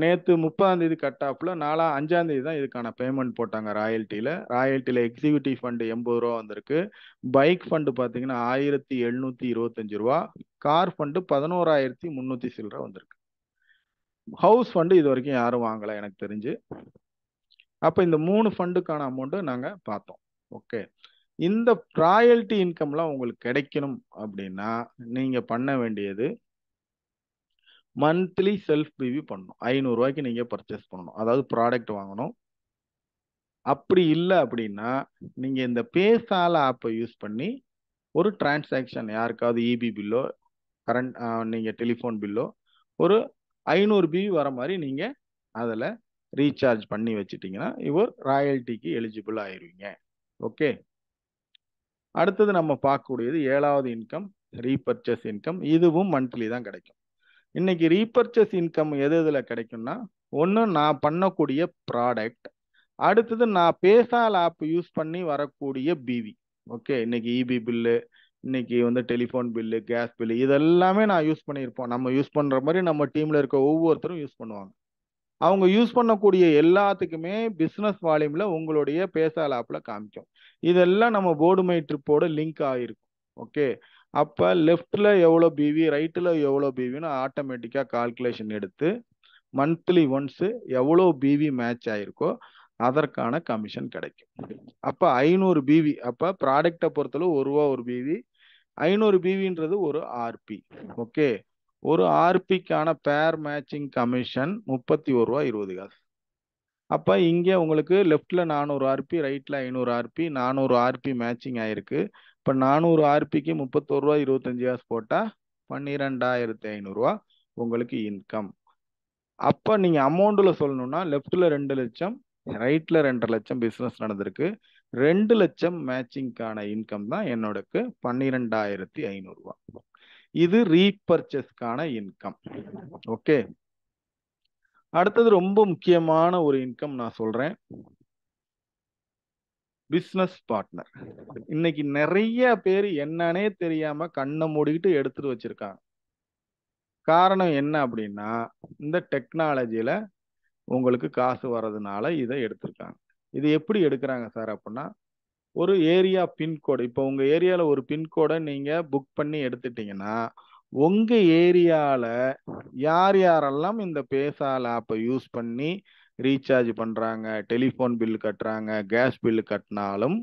நேற்று முப்பதாம் தேதி கட் ஆஃப்ல நாலா அஞ்சாம் தேதி தான் இதுக்கான பேமெண்ட் போட்டாங்க ராயல்ட்டியில் ராயல்ட்டியில் எக்ஸிக்யூட்டிவ் ஃபண்டு எண்பது ரூபா வந்திருக்கு பைக் ஃபண்டு பார்த்தீங்கன்னா ஆயிரத்தி எழுநூத்தி இருபத்தஞ்சு ரூபா கார் ஃபண்டு பதினோராயிரத்தி முந்நூற்றி சில்லற வந்திருக்கு ஹவுஸ் ஃபண்டு இது வரைக்கும் யாரும் வாங்கலை எனக்கு தெரிஞ்சு அப்போ இந்த மூணு ஃபண்டுக்கான அமௌண்ட்டு நாங்கள் பார்த்தோம் ஓகே இந்த ராயல்ட்டி இன்கம்லாம் உங்களுக்கு கிடைக்கணும் அப்படின்னா நீங்க பண்ண வேண்டியது மந்த்லி செல்ஃப் பிவி பண்ணணும் ஐநூறுரூவாய்க்கு நீங்கள் பர்ச்சேஸ் பண்ணணும் அதாவது ப்ராடக்ட் வாங்கணும் அப்படி இல்லை அப்படின்னா நீங்கள் இந்த பேசால ஆப்பை யூஸ் பண்ணி ஒரு டிரான்சாக்ஷன் யாருக்காவது இபி பில்லோ கரண்ட் நீங்கள் டெலிஃபோன் பில்லோ ஒரு ஐநூறு பிவி வர மாதிரி நீங்கள் அதில் ரீசார்ஜ் பண்ணி வச்சுட்டிங்கன்னா இவர் ராயல்ட்டிக்கு எலிஜிபிள் ஆயிடுவீங்க ஓகே அடுத்தது நம்ம பார்க்கக்கூடியது ஏழாவது இன்கம் ரீபர்ச்சஸ் இன்கம் இதுவும் மந்த்லி தான் கிடைக்கும் இன்னைக்கு ரீபர்ச்சஸ் இன்கம் எது இதில் கிடைக்கும்னா ஒன்று நான் பண்ணக்கூடிய ப்ராடக்ட் அடுத்தது நான் பேசால் ஆப் யூஸ் பண்ணி வரக்கூடிய பிவி ஓகே இன்னைக்கு இபி e பில்லு இன்னைக்கு வந்து டெலிஃபோன் பில்லு கேஸ் பில்லு இதெல்லாமே நான் யூஸ் பண்ணியிருப்போம் நம்ம யூஸ் பண்ணுற மாதிரி நம்ம டீமில் இருக்க ஒவ்வொருத்தரும் யூஸ் பண்ணுவாங்க அவங்க யூஸ் பண்ணக்கூடிய எல்லாத்துக்குமே பிஸ்னஸ் வால்யூமில் உங்களுடைய பேசால் ஆப்பில் காமிக்கும் இதெல்லாம் நம்ம போர்டுமை ட்ரிப்போட லிங்க் ஆகிருக்கும் ஓகே அப்போ லெஃப்டில் எவ்வளோ பிவி ரைட்டில் எவ்வளோ பிவின்னு ஆட்டோமேட்டிக்காக கால்குலேஷன் எடுத்து மந்த்லி ஒன்ஸு எவ்வளோ பிவி மேட்ச் ஆகிருக்கோ அதற்கான கமிஷன் கிடைக்கும் அப்போ ஐநூறு பிவி அப்போ ப்ராடக்டை பொறுத்தளவு ஒரு ரூபா ஒரு பிவி ஐநூறு பிவின்றது ஒரு ஆர்பி ஓகே ஒரு ஆர்பிக்கான பேர் மேட்சிங் கமிஷன் முப்பத்தி ஒரு ரூபா இருபது காசு அப்போ இங்கே உங்களுக்கு லெஃப்டில் நானூறு ஆர்பி ரைட்டில் ஐநூறு ஆர்பி நானூறு ஆர்பி மேட்சிங் ஆகிருக்கு இப்போ நானூறு ஆர்பிக்கு முப்பத்தோரு ரூபா இருபத்தஞ்சு காசு போட்டால் பன்னிரெண்டாயிரத்தி ஐநூறுரூவா உங்களுக்கு இன்கம் அப்போ நீங்கள் அமௌண்ட்டில் சொல்லணும்னா லெஃப்டில் ரெண்டு லட்சம் ரைட்டில் ரெண்டரை லட்சம் பிஸ்னஸ் நடந்திருக்கு ரெண்டு லட்சம் மேட்சிங்க்கான இன்கம் தான் என்னோடக்கு பன்னிரெண்டாயிரத்தி ஐநூறுரூவா இது ரீபர்ச்சஸ்க்கான இன்கம் ஓகே அடுத்தது ரொம்ப முக்கியமான ஒரு இன்கம் நான் சொல்றேன் பிஸ்னஸ் பார்ட்னர் இன்னைக்கு நிறைய பேர் என்னன்னே தெரியாம கண்ணை மூடிக்கிட்டு எடுத்துட்டு வச்சிருக்காங்க காரணம் என்ன அப்படின்னா இந்த டெக்னாலஜியில உங்களுக்கு காசு வர்றதுனால இதை எடுத்திருக்காங்க இது எப்படி எடுக்கிறாங்க சார் அப்படின்னா ஒரு ஏரியா பின்கோடு இப்போ உங்கள் ஏரியாவில் ஒரு பின்கோடை நீங்கள் புக் பண்ணி எடுத்துட்டீங்கன்னா உங்க ஏரியால யார் யாரெல்லாம் இந்த பேசால ஆப்பை யூஸ் பண்ணி ரீசார்ஜ் பண்றாங்க டெலிஃபோன் பில் கட்டுறாங்க கேஸ் பில் கட்டினாலும்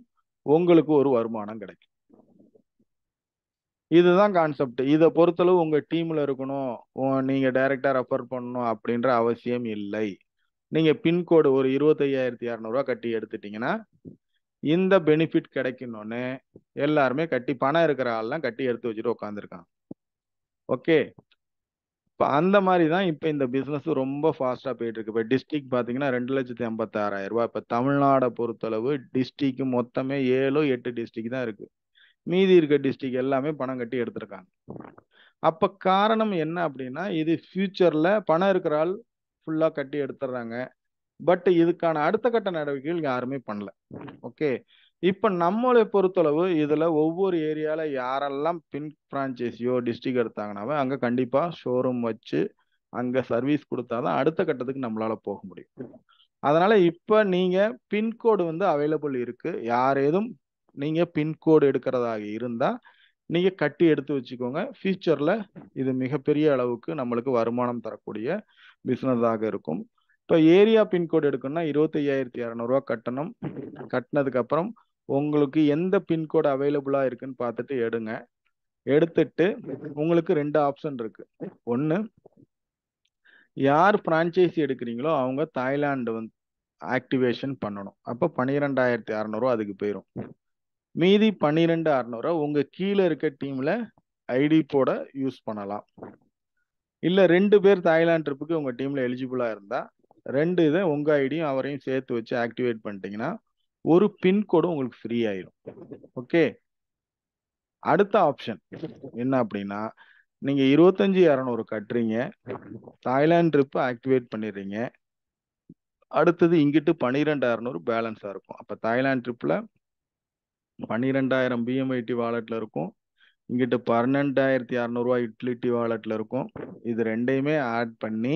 உங்களுக்கு ஒரு வருமானம் கிடைக்கும் இதுதான் கான்செப்ட் இதை பொறுத்தளவு உங்க டீம்ல இருக்கணும் நீங்க டைரக்டா ரெஃபர் பண்ணணும் அப்படின்ற அவசியம் இல்லை நீங்க பின்கோடு ஒரு இருபத்தையாயிரத்தி இரநூறுவா கட்டி எடுத்துட்டீங்கன்னா இந்த பெனிஃபிட் கிடைக்கணும்னு எல்லாருமே கட்டி பணம் இருக்கிற ஆள்லாம் கட்டி எடுத்து வச்சுட்டு உட்காந்துருக்கான் ஓகே இப்போ அந்த மாதிரி தான் இப்போ இந்த பிஸ்னஸ் ரொம்ப ஃபாஸ்ட்டாக போயிட்டுருக்கு இப்போ டிஸ்ட்ரிக் பார்த்தீங்கன்னா ரெண்டு லட்சத்தி ஐம்பத்தாறாயிரம் ரூபாய் இப்போ தமிழ்நாடை பொறுத்தளவு டிஸ்ட்ரிக்கு மொத்தமே ஏழோ எட்டு டிஸ்ட்ரிக் தான் இருக்குது மீதி இருக்க டிஸ்ட்ரிக் எல்லாமே பணம் கட்டி எடுத்திருக்காங்க அப்போ காரணம் என்ன அப்படின்னா இது ஃப்யூச்சரில் பணம் இருக்கிற ஆள் ஃபுல்லாக கட்டி எடுத்துடுறாங்க பட் இதுக்கான அடுத்த கட்ட நடவடிக்கைகள் யாருமே பண்ணல ஓகே இப்ப நம்மளை பொறுத்தளவு இதுல ஒவ்வொரு ஏரியால யாரெல்லாம் பின் பிரான்ச்சைஸியோ டிஸ்ட்ரிக் எடுத்தாங்கன்னாவே அங்க கண்டிப்பா ஷோரூம் வச்சு அங்க சர்வீஸ் கொடுத்தாதான் அடுத்த கட்டத்துக்கு நம்மளால போக முடியும் அதனால இப்ப நீங்க பின்கோடு வந்து அவைலபிள் இருக்கு யார் ஏதும் நீங்க பின்கோடு எடுக்கிறதாக இருந்தா நீங்க கட்டி எடுத்து வச்சுக்கோங்க ஃபியூச்சர்ல இது மிகப்பெரிய அளவுக்கு நம்மளுக்கு வருமானம் தரக்கூடிய பிஸ்னஸாக இருக்கும் இப்போ ஏரியா பின்கோடு எடுக்கணும்னா இருபத்தி ஐயாயிரத்தி இரநூறுவா கட்டணம் கட்டினதுக்கு அப்புறம் உங்களுக்கு எந்த பின்கோடு அவைலபிளாக இருக்குன்னு பார்த்துட்டு எடுங்க எடுத்துட்டு உங்களுக்கு ரெண்டு ஆப்ஷன் இருக்கு ஒன்று யார் ஃப்ரான்ச்சைஸி எடுக்கிறீங்களோ அவங்க தாய்லாண்டு வந்து ஆக்டிவேஷன் பண்ணணும் அப்போ பன்னிரெண்டாயிரத்தி அறநூறுவா அதுக்கு போயிடும் மீதி பன்னிரெண்டு அறநூறுவா உங்கள் கீழே இருக்க டீமில் ஐடி போட யூஸ் பண்ணலாம் இல்லை ரெண்டு பேர் தாய்லாந்து ட்ரிப்புக்கு உங்கள் டீமில் எலிஜிபிளாக இருந்தால் ரெண்டு இதை உங்கள் ஐடியும் அவரையும் சேர்த்து வச்சு ஆக்டிவேட் பண்ணிட்டீங்கன்னா ஒரு பின்கோடும் உங்களுக்கு ஃப்ரீ ஆயிரும் ஓகே அடுத்த ஆப்ஷன் என்ன அப்படின்னா நீங்க இருபத்தஞ்சு இரநூறு கட்டுறீங்க தாய்லாந்து ட்ரிப் ஆக்டிவேட் பண்ணிடுறீங்க அடுத்தது இங்கிட்டு பன்னிரெண்டு இரநூறு பேலன்ஸாக இருக்கும் அப்போ தாய்லாந்து ட்ரிப்பில் பன்னிரெண்டாயிரம் பிஎம்ஐடி வாலெட்டில் இருக்கும் இங்கிட்டு பன்னெண்டாயிரத்தி இரநூறுவா யூட்டிலிட்டி வாலெட்டில் இருக்கும் இது ரெண்டையுமே ஆட் பண்ணி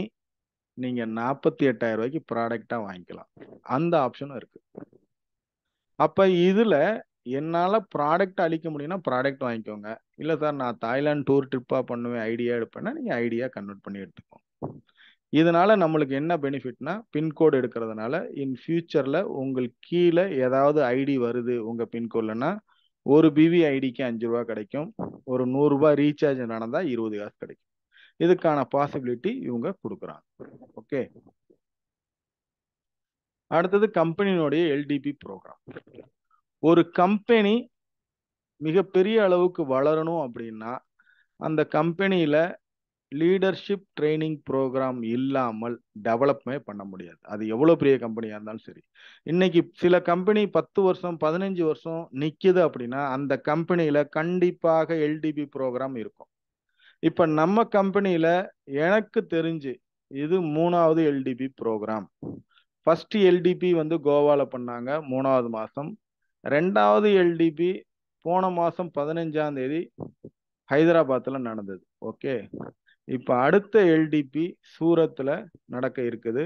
நீங்கள் நாற்பத்தி எட்டாயிரம் ரூபாய்க்கு ப்ராடக்டாக வாங்கிக்கலாம் அந்த ஆப்ஷனும் இருக்குது அப்ப இதுல என்னால் ப்ராடக்ட் அழிக்க முடியும்னா ப்ராடக்ட் வாங்கிக்கோங்க இல்லை சார் நான் தாய்லாந்து டூர் ட்ரிப்பாக பண்ணுவேன் ஐடியா எடுப்பேன்னா நீங்கள் ஐடியா கன்வெர்ட் பண்ணி எடுத்துக்கோங்க இதனால நம்மளுக்கு என்ன பெனிஃபிட்னா பின்கோடு எடுக்கிறதுனால இன் ஃபியூச்சரில் உங்களுக்கு கீழே ஏதாவது ஐடி வருது உங்கள் பின்கோட்லன்னா ஒரு பிவி ஐடிக்கு அஞ்சு ரூபா கிடைக்கும் ஒரு நூறுரூபா ரீசார்ஜ் நடந்தால் இருபது காசு கிடைக்கும் இதுக்கான பாசிபிலிட்டி இவங்க கொடுக்குறாங்க ஓகே அடுத்தது கம்பெனியினுடைய எல்டிபி ப்ரோக்ராம் ஒரு கம்பெனி மிகப்பெரிய அளவுக்கு வளரணும் அப்படின்னா அந்த கம்பெனியில லீடர்ஷிப் ட்ரைனிங் ப்ரோக்ராம் இல்லாமல் டெவலப்மே பண்ண முடியாது அது எவ்வளோ பெரிய கம்பெனியாக இருந்தாலும் சரி இன்னைக்கு சில கம்பெனி பத்து வருஷம் பதினஞ்சு வருஷம் நிற்கிது அப்படின்னா அந்த கம்பெனியில் கண்டிப்பாக எல்டிபி ப்ரோக்ராம் இருக்கும் இப்போ நம்ம கம்பெனியில் எனக்கு தெரிஞ்சு இது மூணாவது எல்டிபி ப்ரோக்ராம் ஃபஸ்ட்டு எல்டிபி வந்து கோவாவில் பண்ணாங்க மூணாவது மாதம் ரெண்டாவது எல்டிபி போன மாதம் பதினஞ்சாம் தேதி ஹைதராபாத்தில் நடந்தது ஓகே இப்போ அடுத்த எல்டிபி சூரத்தில் நடக்க இருக்குது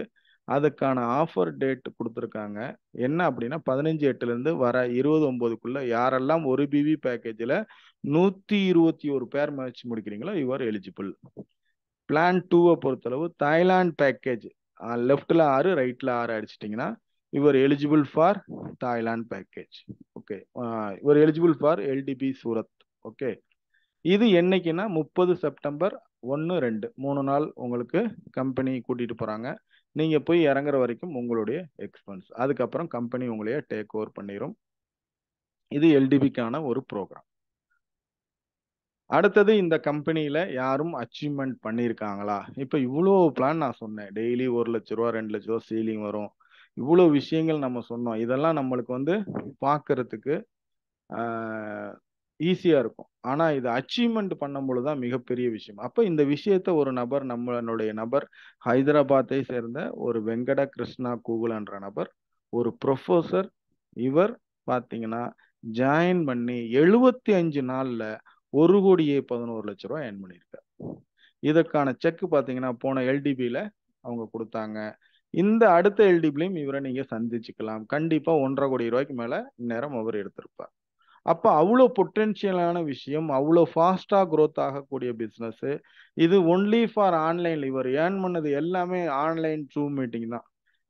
அதுக்கான ஆஃபர் டேட் கொடுத்துருக்காங்க என்ன அப்படின்னா பதினஞ்சு எட்டுலேருந்து வர இருபது ஒம்போதுக்குள்ளே யாரெல்லாம் ஒரு பிவி பேக்கேஜில் நூற்றி இருபத்தி ஒரு பேர் மேட்ச் முடிக்கிறீங்களோ யூஆர் எலிஜிபிள் பிளான் டூவை பொறுத்தளவு தாய்லாந்து பேக்கேஜ் லெஃப்டில் ஆறு ரைட்டில் ஆறு அடிச்சிட்டிங்கன்னா இவர் eligible for Thailand package okay இவர் eligible for LTP Surat okay இது என்னைக்குன்னா முப்பது செப்டம்பர் ஒன்று ரெண்டு மூணு நாள் உங்களுக்கு கம்பெனி கூட்டிகிட்டு போகிறாங்க நீங்கள் போய் இறங்குற வரைக்கும் உங்களுடைய எக்ஸ்பென்ஸ் அதுக்கப்புறம் கம்பெனி உங்களையே டேக் ஓவர் பண்ணிடும் இது எல்டிபிக்கான ஒரு ப்ரோக்ராம் அடுத்தது இந்த கம்பெனியில யாரும் அச்சீவ்மெண்ட் பண்ணியிருக்காங்களா இப்போ இவ்வளோ பிளான் நான் சொன்னேன் டெய்லி ஒரு லட்ச ரூபா ரெண்டு லட்ச ரூபா சீலிங் வரும் இவ்வளோ விஷயங்கள் நம்ம சொன்னோம் இதெல்லாம் நம்மளுக்கு வந்து பார்க்கறதுக்கு ஈஸியாக இருக்கும் ஆனால் இது அச்சீவ்மெண்ட் பண்ணும் தான் மிகப்பெரிய விஷயம் அப்போ இந்த விஷயத்த ஒரு நபர் நம்மளுடைய நபர் ஹைதராபாத்தை சேர்ந்த ஒரு வெங்கட கிருஷ்ணா கூகுள்ன்ற நபர் ஒரு ப்ரொஃபஸர் இவர் பார்த்தீங்கன்னா ஜாயின் பண்ணி எழுபத்தி அஞ்சு நாளில் ஒரு கோடியே பதினோரு லட்ச ரூபா ஏர்ன் பண்ணியிருக்காரு இதற்கான செக் பார்த்தீங்கன்னா போன எல்டிபியில் அவங்க கொடுத்தாங்க இந்த அடுத்த எல்டிபிலையும் இவரை நீங்கள் சந்திச்சுக்கலாம் கண்டிப்பாக ஒன்றரை கோடி ரூபாய்க்கு மேலே நேரம் அவர் எடுத்திருப்பார் அப்போ அவ்வளோ பொட்டென்ஷியலான விஷயம் அவ்வளோ ஃபாஸ்ட்டாக க்ரோத் ஆகக்கூடிய பிஸ்னஸ்ஸு இது ஒன்லி ஃபார் ஆன்லைனில் இவர் ஏர்ன் பண்ணது எல்லாமே ஆன்லைன் ஜூம் மீட்டிங் தான்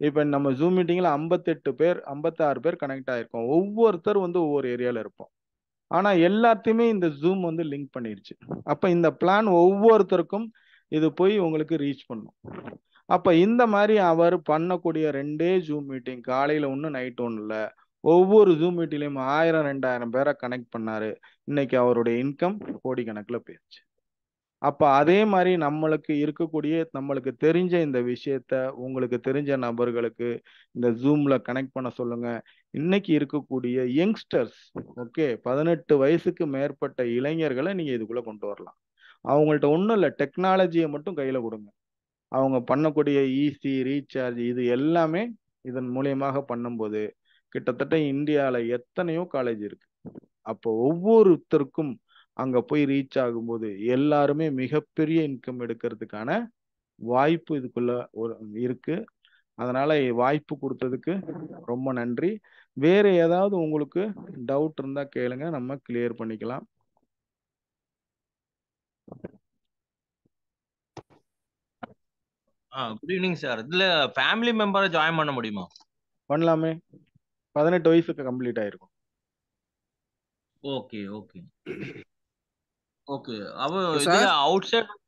இப்போ நம்ம ஜூம் மீட்டிங்கில் ஐம்பத்தெட்டு பேர் ஐம்பத்தாறு பேர் கனெக்ட் ஆகிருக்கோம் ஒவ்வொருத்தர் வந்து ஒவ்வொரு ஏரியாவில் இருப்போம் ஆனா எல்லாத்தையுமே இந்த ஜூம் வந்து லிங்க் பண்ணிருச்சு அப்ப இந்த பிளான் ஒவ்வொருத்தருக்கும் இது போய் உங்களுக்கு ரீச் பண்ணும் அப்ப இந்த மாதிரி அவர் பண்ணக்கூடிய ரெண்டே ஜூம் மீட்டிங் காலையில ஒன்று நைட் ஒன்று இல்லை ஒவ்வொரு ஜூம் மீட்டிலையும் ஆயிரம் ரெண்டாயிரம் பேரை கனெக்ட் பண்ணாரு இன்னைக்கு அவருடைய இன்கம் கோடிக்கணக்கில் போயிடுச்சு அப்ப அதே மாதிரி நம்மளுக்கு இருக்கக்கூடிய நம்மளுக்கு தெரிஞ்ச இந்த விஷயத்த உங்களுக்கு தெரிஞ்ச நபர்களுக்கு இந்த ஜூம்ல கனெக்ட் பண்ண சொல்லுங்க இன்னைக்கு இருக்கக்கூடிய யங்ஸ்டர்ஸ் ஓகே பதினெட்டு வயசுக்கு மேற்பட்ட இளைஞர்களை நீங்க இதுக்குள்ள கொண்டு வரலாம் அவங்கள்ட்ட ஒன்றும் இல்லை டெக்னாலஜியை மட்டும் கையில கொடுங்க அவங்க பண்ணக்கூடிய ஈசி e ரீசார்ஜ் இது எல்லாமே இதன் மூலியமாக பண்ணும்போது கிட்டத்தட்ட இந்தியாவில் எத்தனையோ காலேஜ் இருக்கு அப்போ ஒவ்வொருத்தருக்கும் அங்கே போய் ரீச் ஆகும்போது எல்லாருமே மிகப்பெரிய இன்கம் எடுக்கிறதுக்கான வாய்ப்பு இதுக்குள்ள ஒரு இருக்கு அதனால வாய்ப்பு கொடுத்ததுக்கு ரொம்ப நன்றி வேறு ஏதாவது உங்களுக்கு டவுட் இருந்தால் கேளுங்க நம்ம கிளியர் பண்ணிக்கலாம் குட் ஈவினிங் சார் இதுல ஃபேமிலி மெம்பரை ஜாயின் பண்ண முடியுமா பண்ணலாமே பதினெட்டு வயசுக்கு கம்ப்ளீட் ஆயிருக்கும் ஓகே ஓகே ஓகே அவ அவுட் சைடு